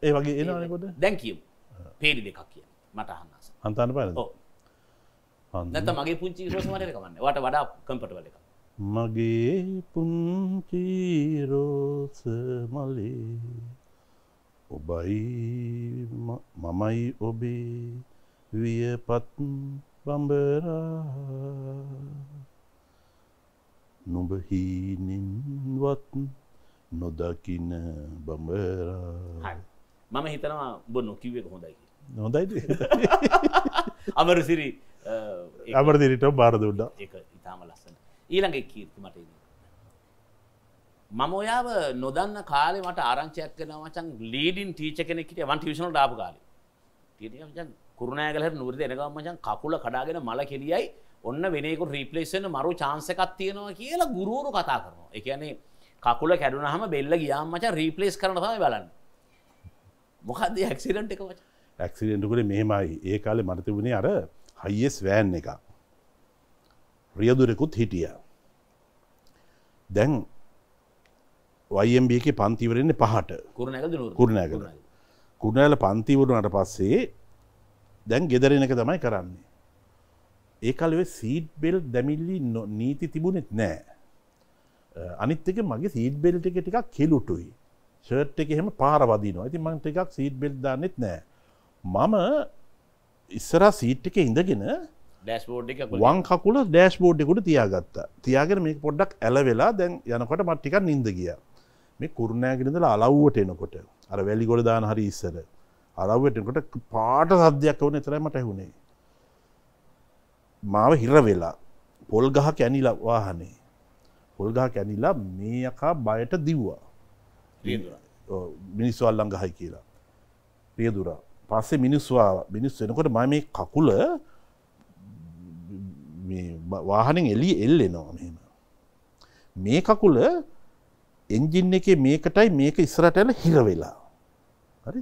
ඒ වගේ ඒකොට දැන්කම් පේඩි දෙකක් කිය මට අහන්නස හන්තාන ප නැත මගේ පුංචි රෝසමලය කමන්න වට වඩා කම්පට වලක මගේ පුංචිරෝසමලේ ඔබයි මමයි ඔබේ වියපත් වම්බරා නුඹ හීනින්වත් නොදකින බඹරා මම හිතනවා බො නොකිවේ හොඳයි නොදයිද අමරසිරි අමරදිරිට බාරදුඩ ඒ ඉතාම ලස්සන ඊළඟ කීර්ති මට මම ඔයාව නොදන්න කාලේ මට ආරංචයක් කන මචන් ලීඩින් ටීච කෙනෙකට වන් ටිෂනට ආපු කාලේ ටිය කුරුණෑගලට නුරද එනකම් මචන් කකුල කඩාගෙන මල කෙලියයි ඔන්න වෙනකු රීපලේස්වෙන්න මරු චාන්සකක් තියෙනවා කියලා ගුරුවරු කතා කරනවා එකනේ කකුල කැඩුනහම බෙල්ල ගියාම් මචන් රීපලේස් කරන තමයි බලන්න මොකද ඇක්සිඩන්ට් එක වච ඇක්සිඩෙන්ටුකට මෙහෙමයි ඒ කාලෙ මරති වුණේ අර හයිස් වෑන් එක රියදුරෙකුත් හිටිය දැන් වයම්බක පන්තිවරෙන්නේ පහට කුරුණැ කුරුණැ කුරුණෑල පන්තිවරුණට පස්සේ දැන් ගෙදරෙන එක තමයි කරන්නේ. ඒකලව සීට් බෙල් දැමිල්ලි නීති තිබුණෙත් නෑ. අනිත්තක මගේ සීට් බෙල්ට එක ටිකක් කෙලුටුයි. ෂර්ට් එක එහෙම පාරවදිනවා ඇති මංට එකක් සීට් බෙල් දාන්නෙත් නෑ. මම ඉස්සරා සීට් එක ඉඳගෙන වන් කකුල ඩෑස් බෝඩ්ඩෙකුට තියාගත්ත තියාගෙන මේ පොඩ්ඩක් ඇලවෙලා දැන් යනකොට මට්ටිකක් නින්ද ගිය මේ කුරුණෑගෙනදලා අලව්වට එනකොට අර වැලිගොඩ දාන හරි ඉස්සර අරවටකොට පාට සද්‍යයක් වන එතරමට ඇහුණේ. මාව හිර වෙලා පොල් ගහ කැනිලා වාහනේ පොල්ගහ කැනිලා මේකා බයට දිව්වා මිනිස්වල්ලං ගහයි කියලා ප්‍රියදුරා පස්සේ මිනිස්වා මිනිස් වෙනකොට ම මේ කකුල වාහනෙන් එලි එල්ලෙනවා මෙම මේ කකුල එන්ජින් එක මේකටයි මේක ඉස්සරටඇල හිරවෙලා හරි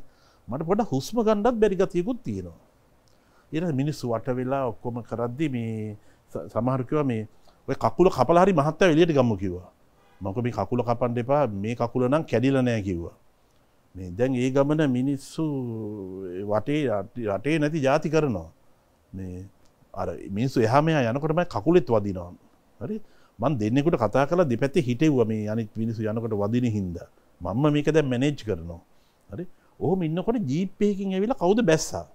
මට පොඩ හුස්ම ගණ්ඩත් බැරිගතයකුත් තියෙනවා. එන මිනිස්සු වට වෙලා ඔක්කොම කරද්දි මේ සමහරකව මේ ඔය කකුල කපලහරි මහත්ත එලියට ගම්ම කිවා මක මේ කකුල කපන් දෙපා මේ කකුල නම් කැඩිල නෑ කිව්වා. මේ දැන් ඒ ගමන මිනිස්සු වටේ රටේ නැති ජාති කරනවා. මේ අර මිනිස්සු එහමයා යනකොටම කකුලෙත් වදිනවා. හරි මන් දෙන්නෙකුට කතා කලා දෙපැත්තේ හිටෙව්ව මේ අනිත් මිනිසු යනකොට වදින හින්ද. මංම මේක දැ මැනේජ් කරනවා. හරි ඔහොම ඉන්නකොට ජීපයකින් ඇවිල කවුද බැස්සා.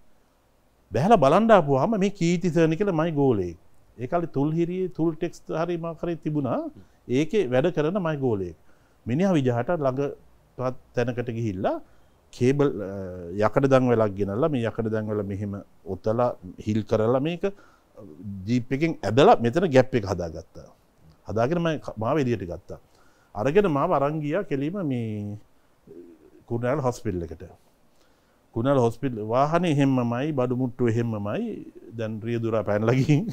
බැහල බලන්ඩාපුහම මේ කීතිසරණ කියල මයි ගෝලේ ඒකල තුල්හිරිය තුල් ටෙක්ස් හරි මකරේ තිබුණා ඒක වැඩ කරන මයි ගෝලයෙක් මිනිහ විජහට ළඟ තැනකට ගිහිල්ලා කේබල් යකට දං වෙලක් ගෙනල්ලා මේ යකට දැන්වල මෙහෙම ඔත්තලා හිල් කරලා මේක ජීපකින් ඇදලා මෙතන ගැප් එක හදා ගත්තා හදාගෙනම මාව එලියට ගත්තා අරගෙන මාව අරංගිය කෙලීම මේ කුණල් හොස්පිල් එකට කුණල් හොස්පිල් වාහන එහෙම්මයි බඩුමුට්ටු එහෙම්මයි දැන් රියදුරා පැන්ලගින්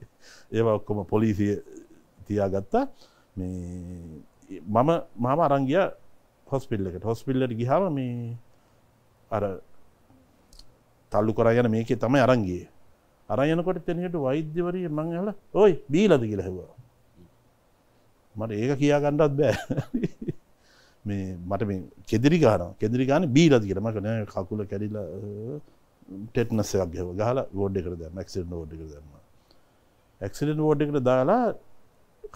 ඒ ඔක්කොම පොලිසිය තියාගත්තා මේ මම මහම අරංගිය හොස්පිල් එකට හොස්පිල්ලට ගිහාව මේ අර තල්ලු කරයන මේක තමයි අරංගේ අරයනකොට තැනට වෛද්‍යවරය මං හල ඔයි බීලද කියලා හෙවා මට ඒක කියාගණ්ඩත් බෑ මේ මට මේ කෙදිරි ගාන කෙදිරි ගාන බීලද කියරම කන කකුල කැඩිල ටෙට්නස්සයක් ගැව ගහල ගෝඩ් එකට දැම ක්සිට ෝඩ්ි දන්න ඇක්සිඩෙන්ට ෝඩ් එකට දාලා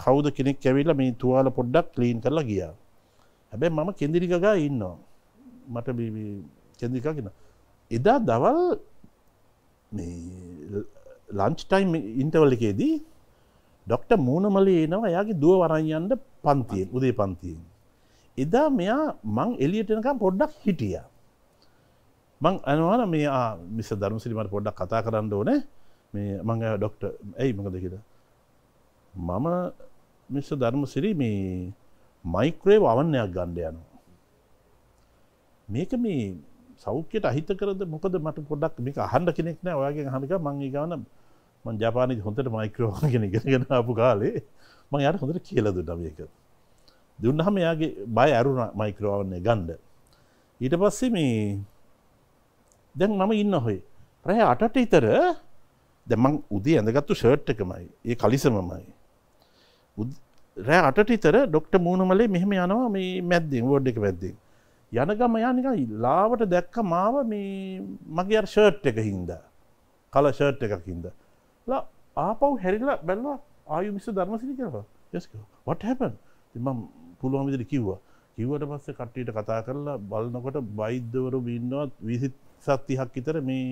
කවුද කෙනෙක් කැවිල්ල මේ තුවාල පොඩ්ඩක් ලීන් කරලා ගියා හැබැ මම කෙදිරිකගා ඉන්නවා මට කෙදිකා කියෙන එදා දවල් ලංච් ටයිම් ඉන්ටවල්ලකේදී ඩොක්ට මූනමලි එනවා යාගේ දුව වරයියන්ට පන්තියෙන් උදේ පන්තියෙන් එදා මෙයා මං එලියටනකම් පොඩ්ඩක් හිටිය මං අනවාන මේ මිස දරු සිරිමට පොඩ්ඩක් කතා කරන්න ඕන මේ මං ඩොක්ට ඇයි මඟ දෙකද මම මිස ධර්ම සිරි මේ මයික්‍රේ අවන්නයක් ගණ්ඩ යනු මේක මේ සෞඛ්‍යයට අහිත කරද මොකද මට පොඩක් මේක අහන්ඩ කෙනෙක් නෑ ඔයාගේ හනික මං ගවන මං ජපානය හොඳට මයික්‍රෝගෙන ගෙනගෙන අපපු කාලේ මං යට හොඳට කියලද ඩමයකත් දුන්නහම එයාගේ බය ඇරුණ මයික්‍රෝවන්නේ ගන්ඩ. ඊට පස්සේ මේ දැන් මම ඉන්න හොයි. රැහ අටට ඉතර දැමං උදේ ඇඳගත්තු ෂර්ට් එකමයි ඒ කලිසමමයි. රෑ අටට ඉතර ඩොක්ට මූුණමලේ මෙහම යනවා මේ මැද්දිින් වෝඩ් එක වැද්දිින්. යන ගම යනික ලාවට දැක්ක මාව මේ මගේ ෂර්ට් එක හින්ද. කල ෂර්ට් එකක් හින්ද. ලා ආපව් හැරිල්ලා බැල්වා ආයු මිස ධර්මසිරි කරවා යස්ක වටහැපන් තිමම් පුළුවන් විදිහට කිව්වා. කිව්වට පස්සේ කට්ටියට කතා කරලා බලනකොට වෛද්‍යවරු ඉන්නවා 20 30ක් විතර මේ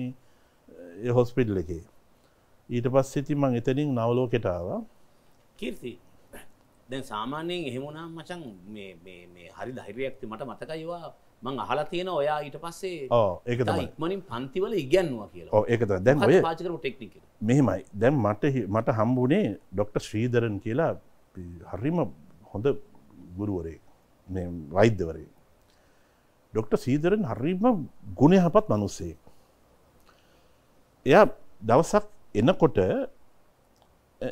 ඒ හොස්පිටල් එකේ. ඊට පස්සේ ඉතින් මම එතනින් නවලෝකෙට ආවා. කීර්ති දැන් සාමාන්‍යයෙන් එහෙම වුණාම මචං මේ මේ මේ හරි ධෛර්යයක් මට මතකයි ඒවා මං අහලා තියෙනවා ඔයා ඊට පස්සේ ඔව් ඒක තමයි ඉක්මනින් පන්තිවල ඉගෙනුවා කියලා. ඔව් ඒක තමයි. දැන් ඔය පාවිච්චි කරපු ටෙක්නික් එක. මෙහෙමයි. දැන් මට මට හම්බුනේ ડોක්ටර් ශ්‍රීධරන් කියලා හරිම හොඳ ගුරුවරේ වෛද්‍යවරේ. ඩොක්ට. සීදරෙන් හරීම ගුණහපත් මනුස්සේ. එය දවසක් එනකොට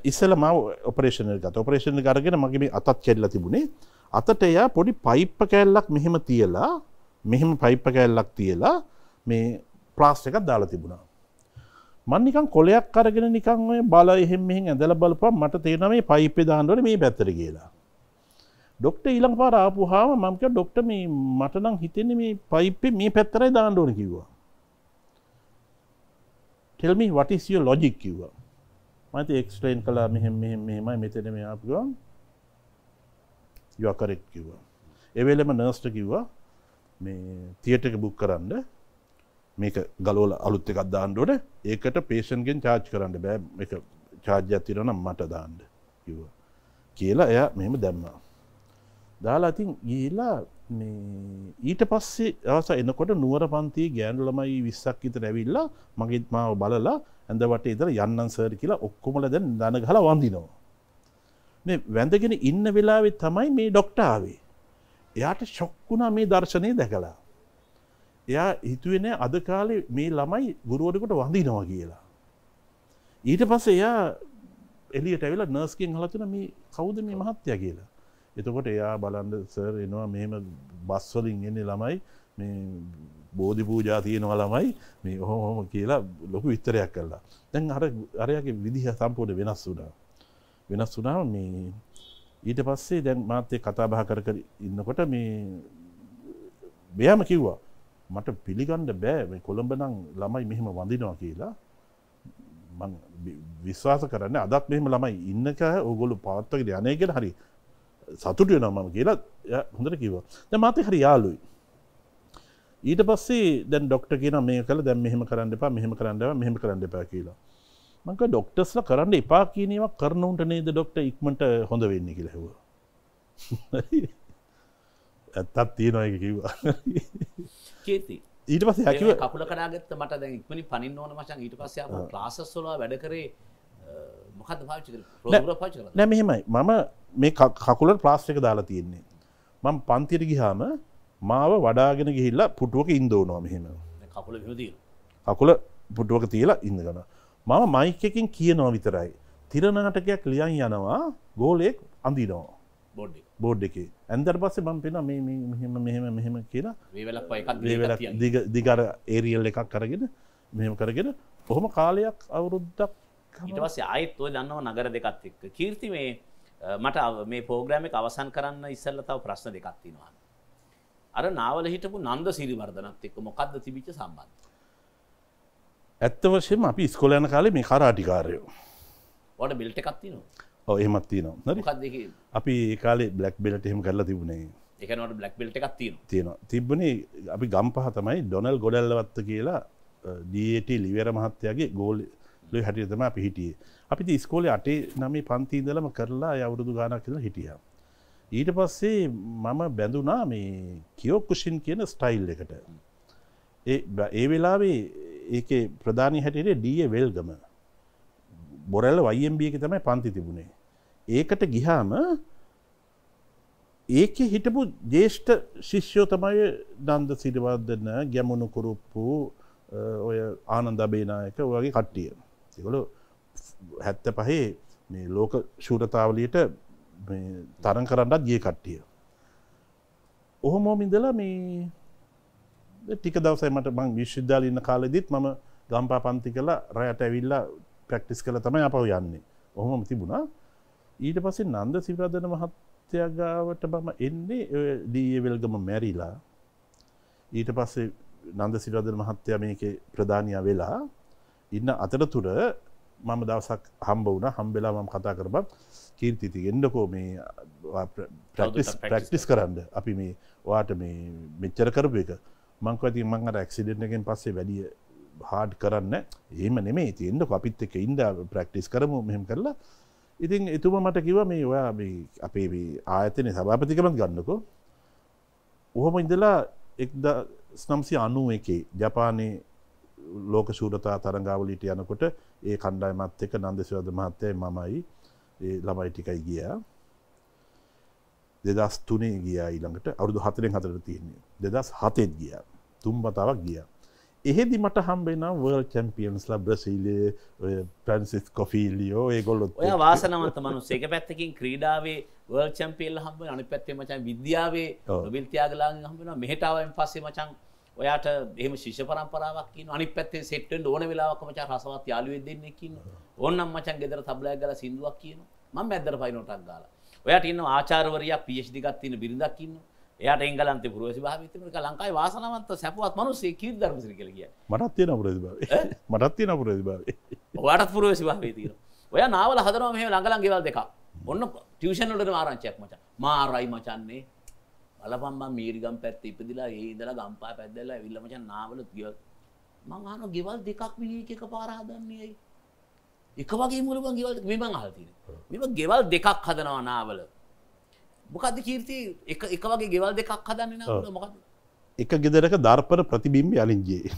ඉස්සල ම ඔපරේෂන ගත ඔපරේෂණ ගරගෙන මගේම අතත් කෙල්ල තිබුණේ අතට එයා පොඩි පයිප්ප කෑල්ලක් මෙහෙම තියලා මෙහෙම පයිප්ප කෑල්ලක් තියලා මේ ප්ලාස් එකක් දාලා තිබුණා මන්නිකන් කොලයක් කරගෙන නිකන් බල එහෙම මෙහි ඇඳල බලපා මට තේරන මේ පයිප්පෙ දාන්නට මේ පැත්තර කියලා ඩොක්ට ඊළඟ පාර ආපු හාම මමක ඩොක්ට මේ මටනම් හිතෙන මේ පයිප්පේ මේ පැත්තරයි දාණ්ඩෝන කිව්වා ටෙල්මි වටිසිය ලොජික් කිව්වා මත එක්ස්ට්‍රයින් කලා මෙහෙම මෙහෙම මෙහෙමයි මෙතන මේ ආපුවා you are correct කිව්වා එවෙලෙම නර්ස්ට කිව්වා මේ තියට එක බුක් කරන්න මේක ගලෝල අලුත් එකක් දාන්නඩට ඒකට පේෂන්ගෙන් චාච් කරන්න බෑ එක චාර්ජයක් තිරනම් මට දාන්න කිව්වා කියලා එය මෙම දැම්මා දාලා අතින් ගිහිල්ලා ඊට පස්සේ දවස එනකොට නුවර පන්තියේ ගෑනු ළමයි 20ක් විතර ඇවිල්ලා මගෙත් මාව බලලා ඇඳ වටේ ඉඳලා යන්නම් සර් කියලා ඔක්කොමලා දැන් දන ගහලා වඳිනවා. මේ වැඳගෙන ඉන්න වෙලාවේ තමයි මේ ඩොක්ටර් ආවේ. එයාට ෂොක් වුණා මේ දර්ශනය දැකලා. එයා හිතුවේ නෑ අද කාලේ මේ ළමයි ගුරුවරයෙකුට වඳිනවා කියලා. ඊට පස්සේ එයා එළියට ඇවිල්ලා නර්ස් කෙනෙක් හලතුන මේ කවුද මේ මහත්තයා කියලා. එතකොට එයා බලන්ඩ සර් එනවා මෙම බස්වලින් එන්නේ ළමයි මේ බෝධි පූජා තියෙනවා ළමයි මේ ඔහොහොම කියලා ලොකු විස්තරයක් කරලා දැන් අර අරයාගේ විදිහ සම්පූර්ණ වෙනස් වුණා වෙනස් වුණා මේ ඊට පස්සේ දැන් මාත්‍යය කතා බහ කර කර ඉන්නකොට මේ මෙයාම කිව්වා මට පිළිගණ්ඩ බෑ මේ කොළඹ නම් ළමයි මෙහෙම වඳිනවා කියලා විශ්වාස කරන්න අදත් මෙම ළමයි ඉන්නක ඔගොලු පවත්තකට යනයගෙන හරි සතුටය නමන් කියලා හොඳට කිව මත හරි යාලුයි ඊට පස්සේ දැන් ඩොක්ට කියන මේ කළ දැම් මෙහම කරන්න එපා මෙහම කරන්නව මෙහම කරන්න එපා කියලා මක ඩොක්ටස්ල කරන්න එපා කියනවක් කරනවුන්ට නේද ඩොක්ට ඉක්මට හොඳ වෙන්න කියලා හෙව ඇත්තත් තියෙනය කිවා කේති ඊට පස හැකිව කපුල කඩාගත්ත මට දැ ඉක්මනි පනින්න ඕන මචන් ඊට පස්ස ලාසස් සොලා වැඩ කරේ මොකද පාච නැ මෙහෙමයි මම මේ කකුලට ප්ලාස්ටික දාලා තියෙන්නේ මං පන්තිර ගිහාම මාව වඩාගෙන ගිහිල්ලා පුටුවක ඉන්දෝනවා මෙහෙම කකුල පුටුවක තියලා ඉඳගන මම මයිකකින් කියනවා විතරයි තිරනාටකයක් ලියන් යනවා ගෝලයෙක් අඳීනවා බෝඩ් එක ඇන්දර් පස්සේ බම් පෙන මෙහෙම මෙහෙම මෙහෙම කියලා දිගර ඒරියල් එකක් කරගෙන මෙහෙම කරගෙන පොහොම කාලයක් අවුරුද්දක් ඊට පස්සේ ආයත්ව දන්නව නගර දෙකත් එක්ක කීර්ති මේ මට මේ පෝග්‍රෑම එක අවසන් කරන්න ඉස්සල්ල තව ප්‍රශ්න දෙකක් තියෙනවා. අර නාවල හිටපු නන්ද සිරිවර්ධනත් එක්ක මොකක්ද තිබිච්ච සම්බන්ධ. ඇත්ත වශයෙන් අපි ස්කොල යන කාලේ මේ කරාටිකාරයෝ. වට බෙල්ට එකක් තියෙනවා. ඔව එහෙමත් තියෙනවා. හරි. අපි ඒ කාලේ බ්ලැක් බෙල්ට් එහෙම කරලා තිබුණේ. එකනට බ්ලක් බෙල්ට එකක් තියෙන තියෙන තිබ්බනේ අපි ගම්පහ තමයි ඩොනල් ගොඩල්ලවත්ත කියලා ඩට ලිවර මහත්තයාගේ ගෝල් ලොයි හැටියතම අපි හිටියේ අපි ස්කෝල අටේ නමේ පන්තිීදලම කරලා අවුරුදු ගානක් කියල හිටිය. ඊට පස්සේ මම බැඳුනා මේ කියෝකුෂින් කියන ස්ටයිල් එකට. ඒ වෙලාවේ ඒක ප්‍රධානි හැටියට ඩිය වෙල්ගම බොරැල වයම්බියක තමයි පන්ති තිබුණේ. ඒකට ගිහාම ඒක හිටපු ජේෂ්ඨ ශිෂ්‍යෝ තමයි දන්ද සිරිවර්ධන ගැමුණු කුරුප්පු ඔය ආනන්දබේනායක වගේ කට්ටිය. තිකොලෝ හැත්ත පහේ මේ ලෝක ශූරතාවලියට තරන් කරන්නත් ගිය කට්ටිය. ඔහොමෝම ඉඳලා මේ ටික දවසයි මට බං විශ්විද්‍යාල ඉන්න කාලෙදිත් මම ගම්පා පන්ති කළ රයට ඇවිල්ලා ප්‍රක්ටිස් කළ තමයි අපව යන්නේ ඔහොම තිබුණා ඊට පස්සේ නන්ද සිවරධන මහත්තයගාවට බම එන්නේ දීවල්ගම මැරිලා ඊට පස්සේ නන්ද සිරාධන මහත්තය මේක ප්‍රධානය වෙලා ඉන්න අතරතුර මම දවසක් හම්බ වුණ හම්බෙලා මම කතා කරබක් කීර්තිති එන්නකෝ මේ ප්‍රක්ටිස් ප්‍රක්ටිස් කරන්න අපි මේ වාට මේ මෙච්චර කරපු එක මංකවති මං අර ඇක්සිඩෙන්ටගෙන් පස්සේ වැඩිය හාඩ් කරන්න ඒම නෙමේ තියෙන්ද අපිත් එක ඉන්ද ප්‍රක්ටිස් කරමු මෙහෙම කරලා ඉතින් එතුම මට කිව මේ ඔයා අපේ ආයතනය සභාපතිකමත් ගන්නකෝ ඔහොම ඉඳලා එක්ද ස්නම්සි අනුව එකේ ජපානයේ ලෝක ශූරතා තරංගාවලීට යනකොට ඒ කණ්ඩායමත් එක නන්දසිවද මහත්තයයි මමයි ඒ ළමයි ටිකයි ගියා දෙදස් තුනේ ගියා ඊළඟට අවුදු හතරෙන් හතර තියන්නේ දෙදස් හතෙත් ගිය තුම්බතාවක් ගිය එහෙදි මට හම්බෙන වර් චැම්පියන්ස්ලා බ්‍රසීලය ප්‍රන්සිස් කොෆිල්ලියෝ ඒගොල්ලොත් ඔය වාසනමත මනුස්සේක පැත්තකින් ක්‍රීඩාවේ වර් චැම්පියල් හම්බ අනි පැත්තේ මචන් විද්‍යාවේ විල්තියාගලා හම්බෙන මෙහටාවෙන් පස්සේ මචන් ඔයාට එහම ශිෂ පරම්පරාවක් අනි පත්තේ සෙට්ෙන් ඕන වෙලාක් මචා රසවත් යාලුවෙ දෙන්නෙකින් ඔන්නම් මචන් ගෙදර තබ්ලෑ ගල සිදුවක් කියන ම ඇදර පයිනොටක් ගාල ඔයාට ඉන්න ආචාරවරයක් පියෂ්ිගත්තින බිරිඳක්කින්න එයට එංගලන්ත පුරුවසි භාවිතමක ලංකායි වාසනවන්ත සැපුවත් මනුසේ කී දර්මසිර කළගිය මටත් තියෙන පුරදි බව මටත් තියෙන පුරදි බව ඔයාටත් පුරුවසි භාවිතීර ඔය නාවල හදරම මෙහ ළඟලන් ගෙවල් දෙක ඔන්න ටියෂනලට ආරංචයක් මචා මාරයි මචන්නේ බලපම්බා මීරිගම් පැත්ත ඉපදිලා ඒ ඉඳලා ගම්පා පැද්දලා ඇවිල්ලා මචන් නාවලුත් ගියොත් මං අහනවා ගෙවල් දෙකක් මිනිහ එක පාර හදන්නේ ඇයි එක වගේ මුලුවන් ගෙවල් මේ මං අහලා තියෙන්නේ මේ ගෙවල් දෙකක් හදනවා නාවල මොකද්ද කීර්ති එක එක වගේ ගෙවල් දෙකක් හදන්නේ නාවල මොකද්ද එක ගෙදරක දර්පර ප්‍රතිබිම්බ අලින්ජේ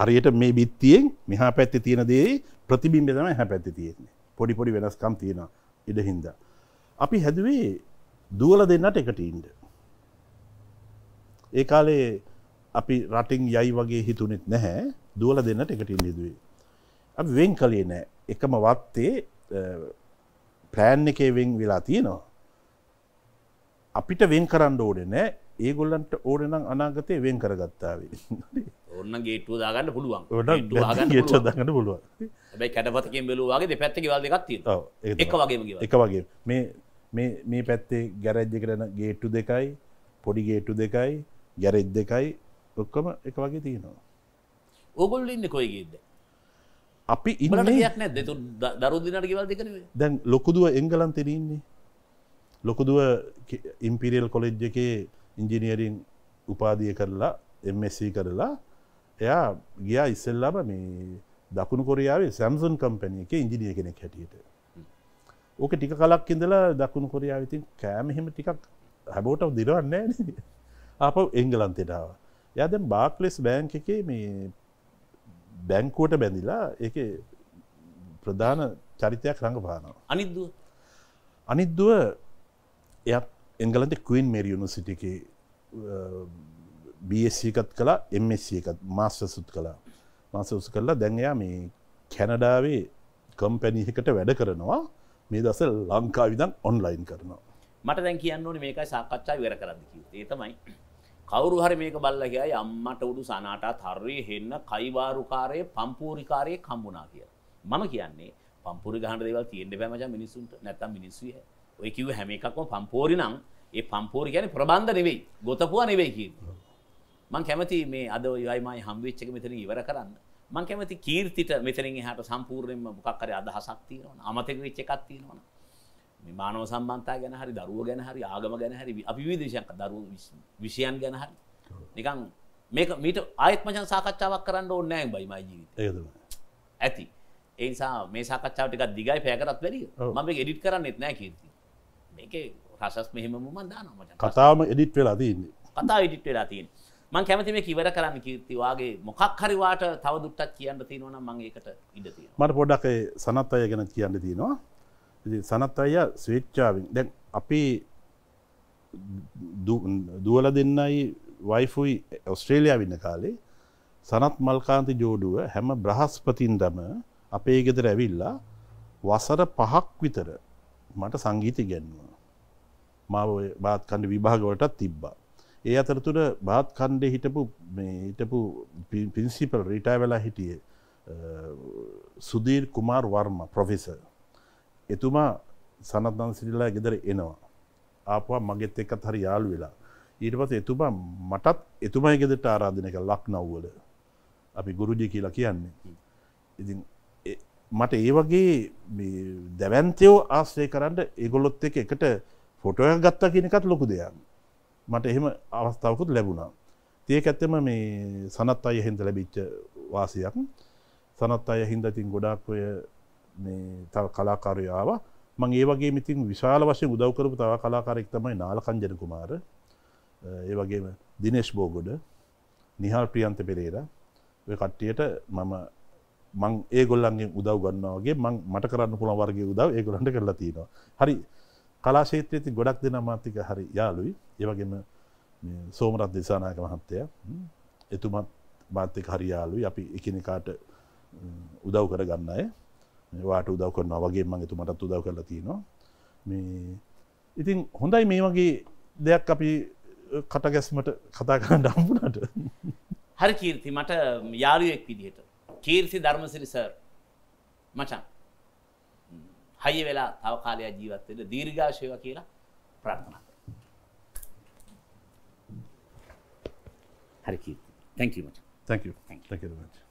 හරියට මේ බිත්තියෙන් මෙහා පැත්තේ තියෙන දේ ප්‍රතිබිම්බ තමයි හැ පැත්තේ තියෙන්නේ පොඩි පොඩි වෙනස්කම් තියෙනවා ඉඩ හින්දා අපි හැදුවේ දුවල දෙන්නට එකටීන්ට. ඒ කාලේ අපි රටින් යයි වගේ හිතුනෙත් නැහැ දුවල දෙන්නට එකටින් නිදුවේ. අපි වෙන් කලේ නෑ එකම වත්තේ පලෑන් එකේ වෙන් වෙලා තියෙනවා. අපිට වෙන් කරන්න ඕඩ නෑ ඒගොල්ලන්ට ඕඩනම් අනාගතය වෙන් කරගත්තාවේ. ඔන්න ගේටුව දාගන්න පුළුවන් ගන්න පුළුවන් ැටපතකින් බෙලුවාගේ පැත්තක වල්දගත් එක වගේ එක වගේ මේ මේ පැත්තේ ගැරැජ්ජ කරන ගේට්ටු දෙකයි පොඩි ගේට්ටු දෙකයි ගැරෙජ් දෙකයි ඔක්කම එක වගේ තියෙනවා. ඕගොල්ල ඉන්න කොයිගේද. අපි ඉන්නක් නැ දෙතු දරුදිනට ගෙවල් දෙකන දැන් ලොකුදුව එංගලන් තිරන්නේ. ලොකුදුව ඉම්පිරියල් කොලෙජ් එකේ ඉංජිනියරින් උපාදිය කරලා එMSC කරලා එයා ගියා ඉස්සල්ලාම මේ දකුණු කොරියාවේ සැම්සුන් කම්පැනිය එක ඉංජිනිය කෙනෙක් හැටියට ඕක ටික කලක් ඉඳලා දකුණු කොරයා විතින් කෑමහෙම ටිකක් හැබෝට දිරවන්නේ අප එංගලන්තෙටාව යා දැන් බාක්ලෙස් බෑංක එකේ මේ බැංකුවට බැඳිලා ඒක ප්‍රධාන චරිතයක් රඟපානවා අනිද්දුව අනිද්දුව එත් එංගලන්ත කවන් මෙරියුණු සිටික බSCකත් කලා එමSCකත් මාස්සසුත් කලා මාසවසු කරලා දැන්යා මේ කැනඩාවේ කම්පැනිහකට වැඩ කරනවා මේ දස ලංකාවිදන් ඔන්ලයින් කරනවා. මට දැන් කියන්න ඕන මේකයි සාකච්ඡා වෙර කරන්න ඒ තමයි කවරු හරි මේක බල්ල කියයි අම්මට උඩු සනාටත් හරය හෙන්න කයිවාරුකාරය පම්පූරිකාරය කම්බුනා කිය. මම කියන්නේ පම්පුරි ගහන්න දෙවල් තියෙන්ට බෑමචා මිනිසුන්ට නැතම් මිනිස්සුය ඔය කිව හැම එකක්ම පම්පෝරි නම් ඒ පම්පෝරි ගැන ප්‍රබන්ධ නෙවෙයි ගොතපුවා නෙවෙයි කිය. මං කැමති මේ අද යයිමයි හම්විච්චක මෙතන ඉවර කරන්න මං කැමති කීර්තිට මෙතරින් හට සම්පූර්ණයෙන්ම මොකක් හරි අදහසක් තියෙනවා අමතක වෙච්ච එකක් තියෙනවා මේ මානව සම්බන්ධතා ගැන හරි දරුවෝ ගැන හරි ආගම ගැන හරි අපි විවිධ විෂයන් දරුවෝ විෂයන් ගැන හරි නිකන් මේක මීට ආයෙත් මචන් සාකච්ඡාවක් කරන්න ඕනේ නැහැ බයි මගේ ජීවිතේ ඒක තමයි ඇති ඒ නිසා මේ සාකච්ඡාව ටිකක් දිගයි පැයකටත් වැඩිය මම මේක එඩිට් කරන්නෙත් නැහැ කීර්ති මේකේ රසස් මෙහෙමම මම දානවා මචන් කතාවම එඩිට් වෙලා තියෙන්නේ කතාව එඩිට් වෙලා තියෙන්නේ මං කැමති මේ කිවර කරන්න කීර්තිවාගේ මොකක් හරිවාට තවදුට්ටත් කියන්න තියෙනවන මං ඒකට ඉඩ මට පොඩක් සනත් අය ගැන කියන්න තියෙනවා සනත් අය ස්වේච්චාවෙන් දැන් අපි දුවල දෙන්නයි වයිෆුයි ඔස්ට්‍රේලයා වින්න කාලේ සනත් මල්කාන්ති ජෝඩුව හැම බ්‍රහස්පතින්දම අපේ ගෙදර ඇවිල්ලා වසර පහක් විතර මට සංගීති ගැන්වා මාව බාත්කණ්ඩ විභාගවලටත් තිබ්බා ඒ අතරතුර බාත් කණ්ඩේ හිටපු හිටපු පින්සිපල් රීටා වෙලා හිටිය සුදීර් කුමාර් වර්ම පොෆෙස එතුමා සනත්දන් සිරිල්ලා ගෙදර එනවා ආපවා මගෙත් එක්කත් හරි යාළු වෙලා ඊට පස එතුමා මටත් එතුමයි ගෙදට ආරාධනක ලක් නව්වල අපි ගුරුජය කියලා කියන්නේ ඉති මට ඒ වගේ දැවන්තයෝ ආශ්‍රය කරන්න ඒගොලොත් එක එකට ෆොටෝයක් ගත්තා කියනකත් ලොකු දෙයක් මට එහෙම අවස්ථාවකුත් ලැබුණා තියක ඇත්තම මේ සනත් අය හින්ද ලැබිච්ච වාසියක් සනත් අය හින්ද තින් ගොඩාක් ඔය තව කලාකාරයාව මං ඒ වගේ මිතින් විශාල වශය උදව්කරපු තව කලාකාරෙක් තමයි නාලකංජන කුමාර ඒ වගේම දිනේශ් බෝගොඩ නිහල් ප්‍රියන්ත පෙරේර කට්ටියට මම මං ඒ ගොල්ලන්ගේ උදව් ගන්නවාගේ මං මට කරන්න පුළ වර්ගේ උදව ඒ ගොලන්ට කරලා තියෙනවා හරි කලාශේත්‍රයති ගොඩක් දෙන මාතික හරි යාලුයි ඒවගේම සෝමරත් දෙසානායක මහත්තය එතුමත් මාත්‍යක හරියාලුයි අපි එකනෙකාට උදව් කර ගන්න අය වාට උදව් කරන වගේ මගේ තුමටත් උදව් කරලා තියෙනවා මේ ඉතින් හොඳයි මේ වගේ දෙයක් අපි කටගැස්මට කතා කරන්න ඩම්පුනට හරි කීර්ති මට යාලුවෙක් විදිහට කීර්සි ධර්මසිරිසර් මචන් හය වෙලා තව කාලයක් ජීවත් වෙන්න කියලා ප්‍රාර්ථනා කරනවා. හරි Thank you much. Thank you. Thank you, Thank you very much.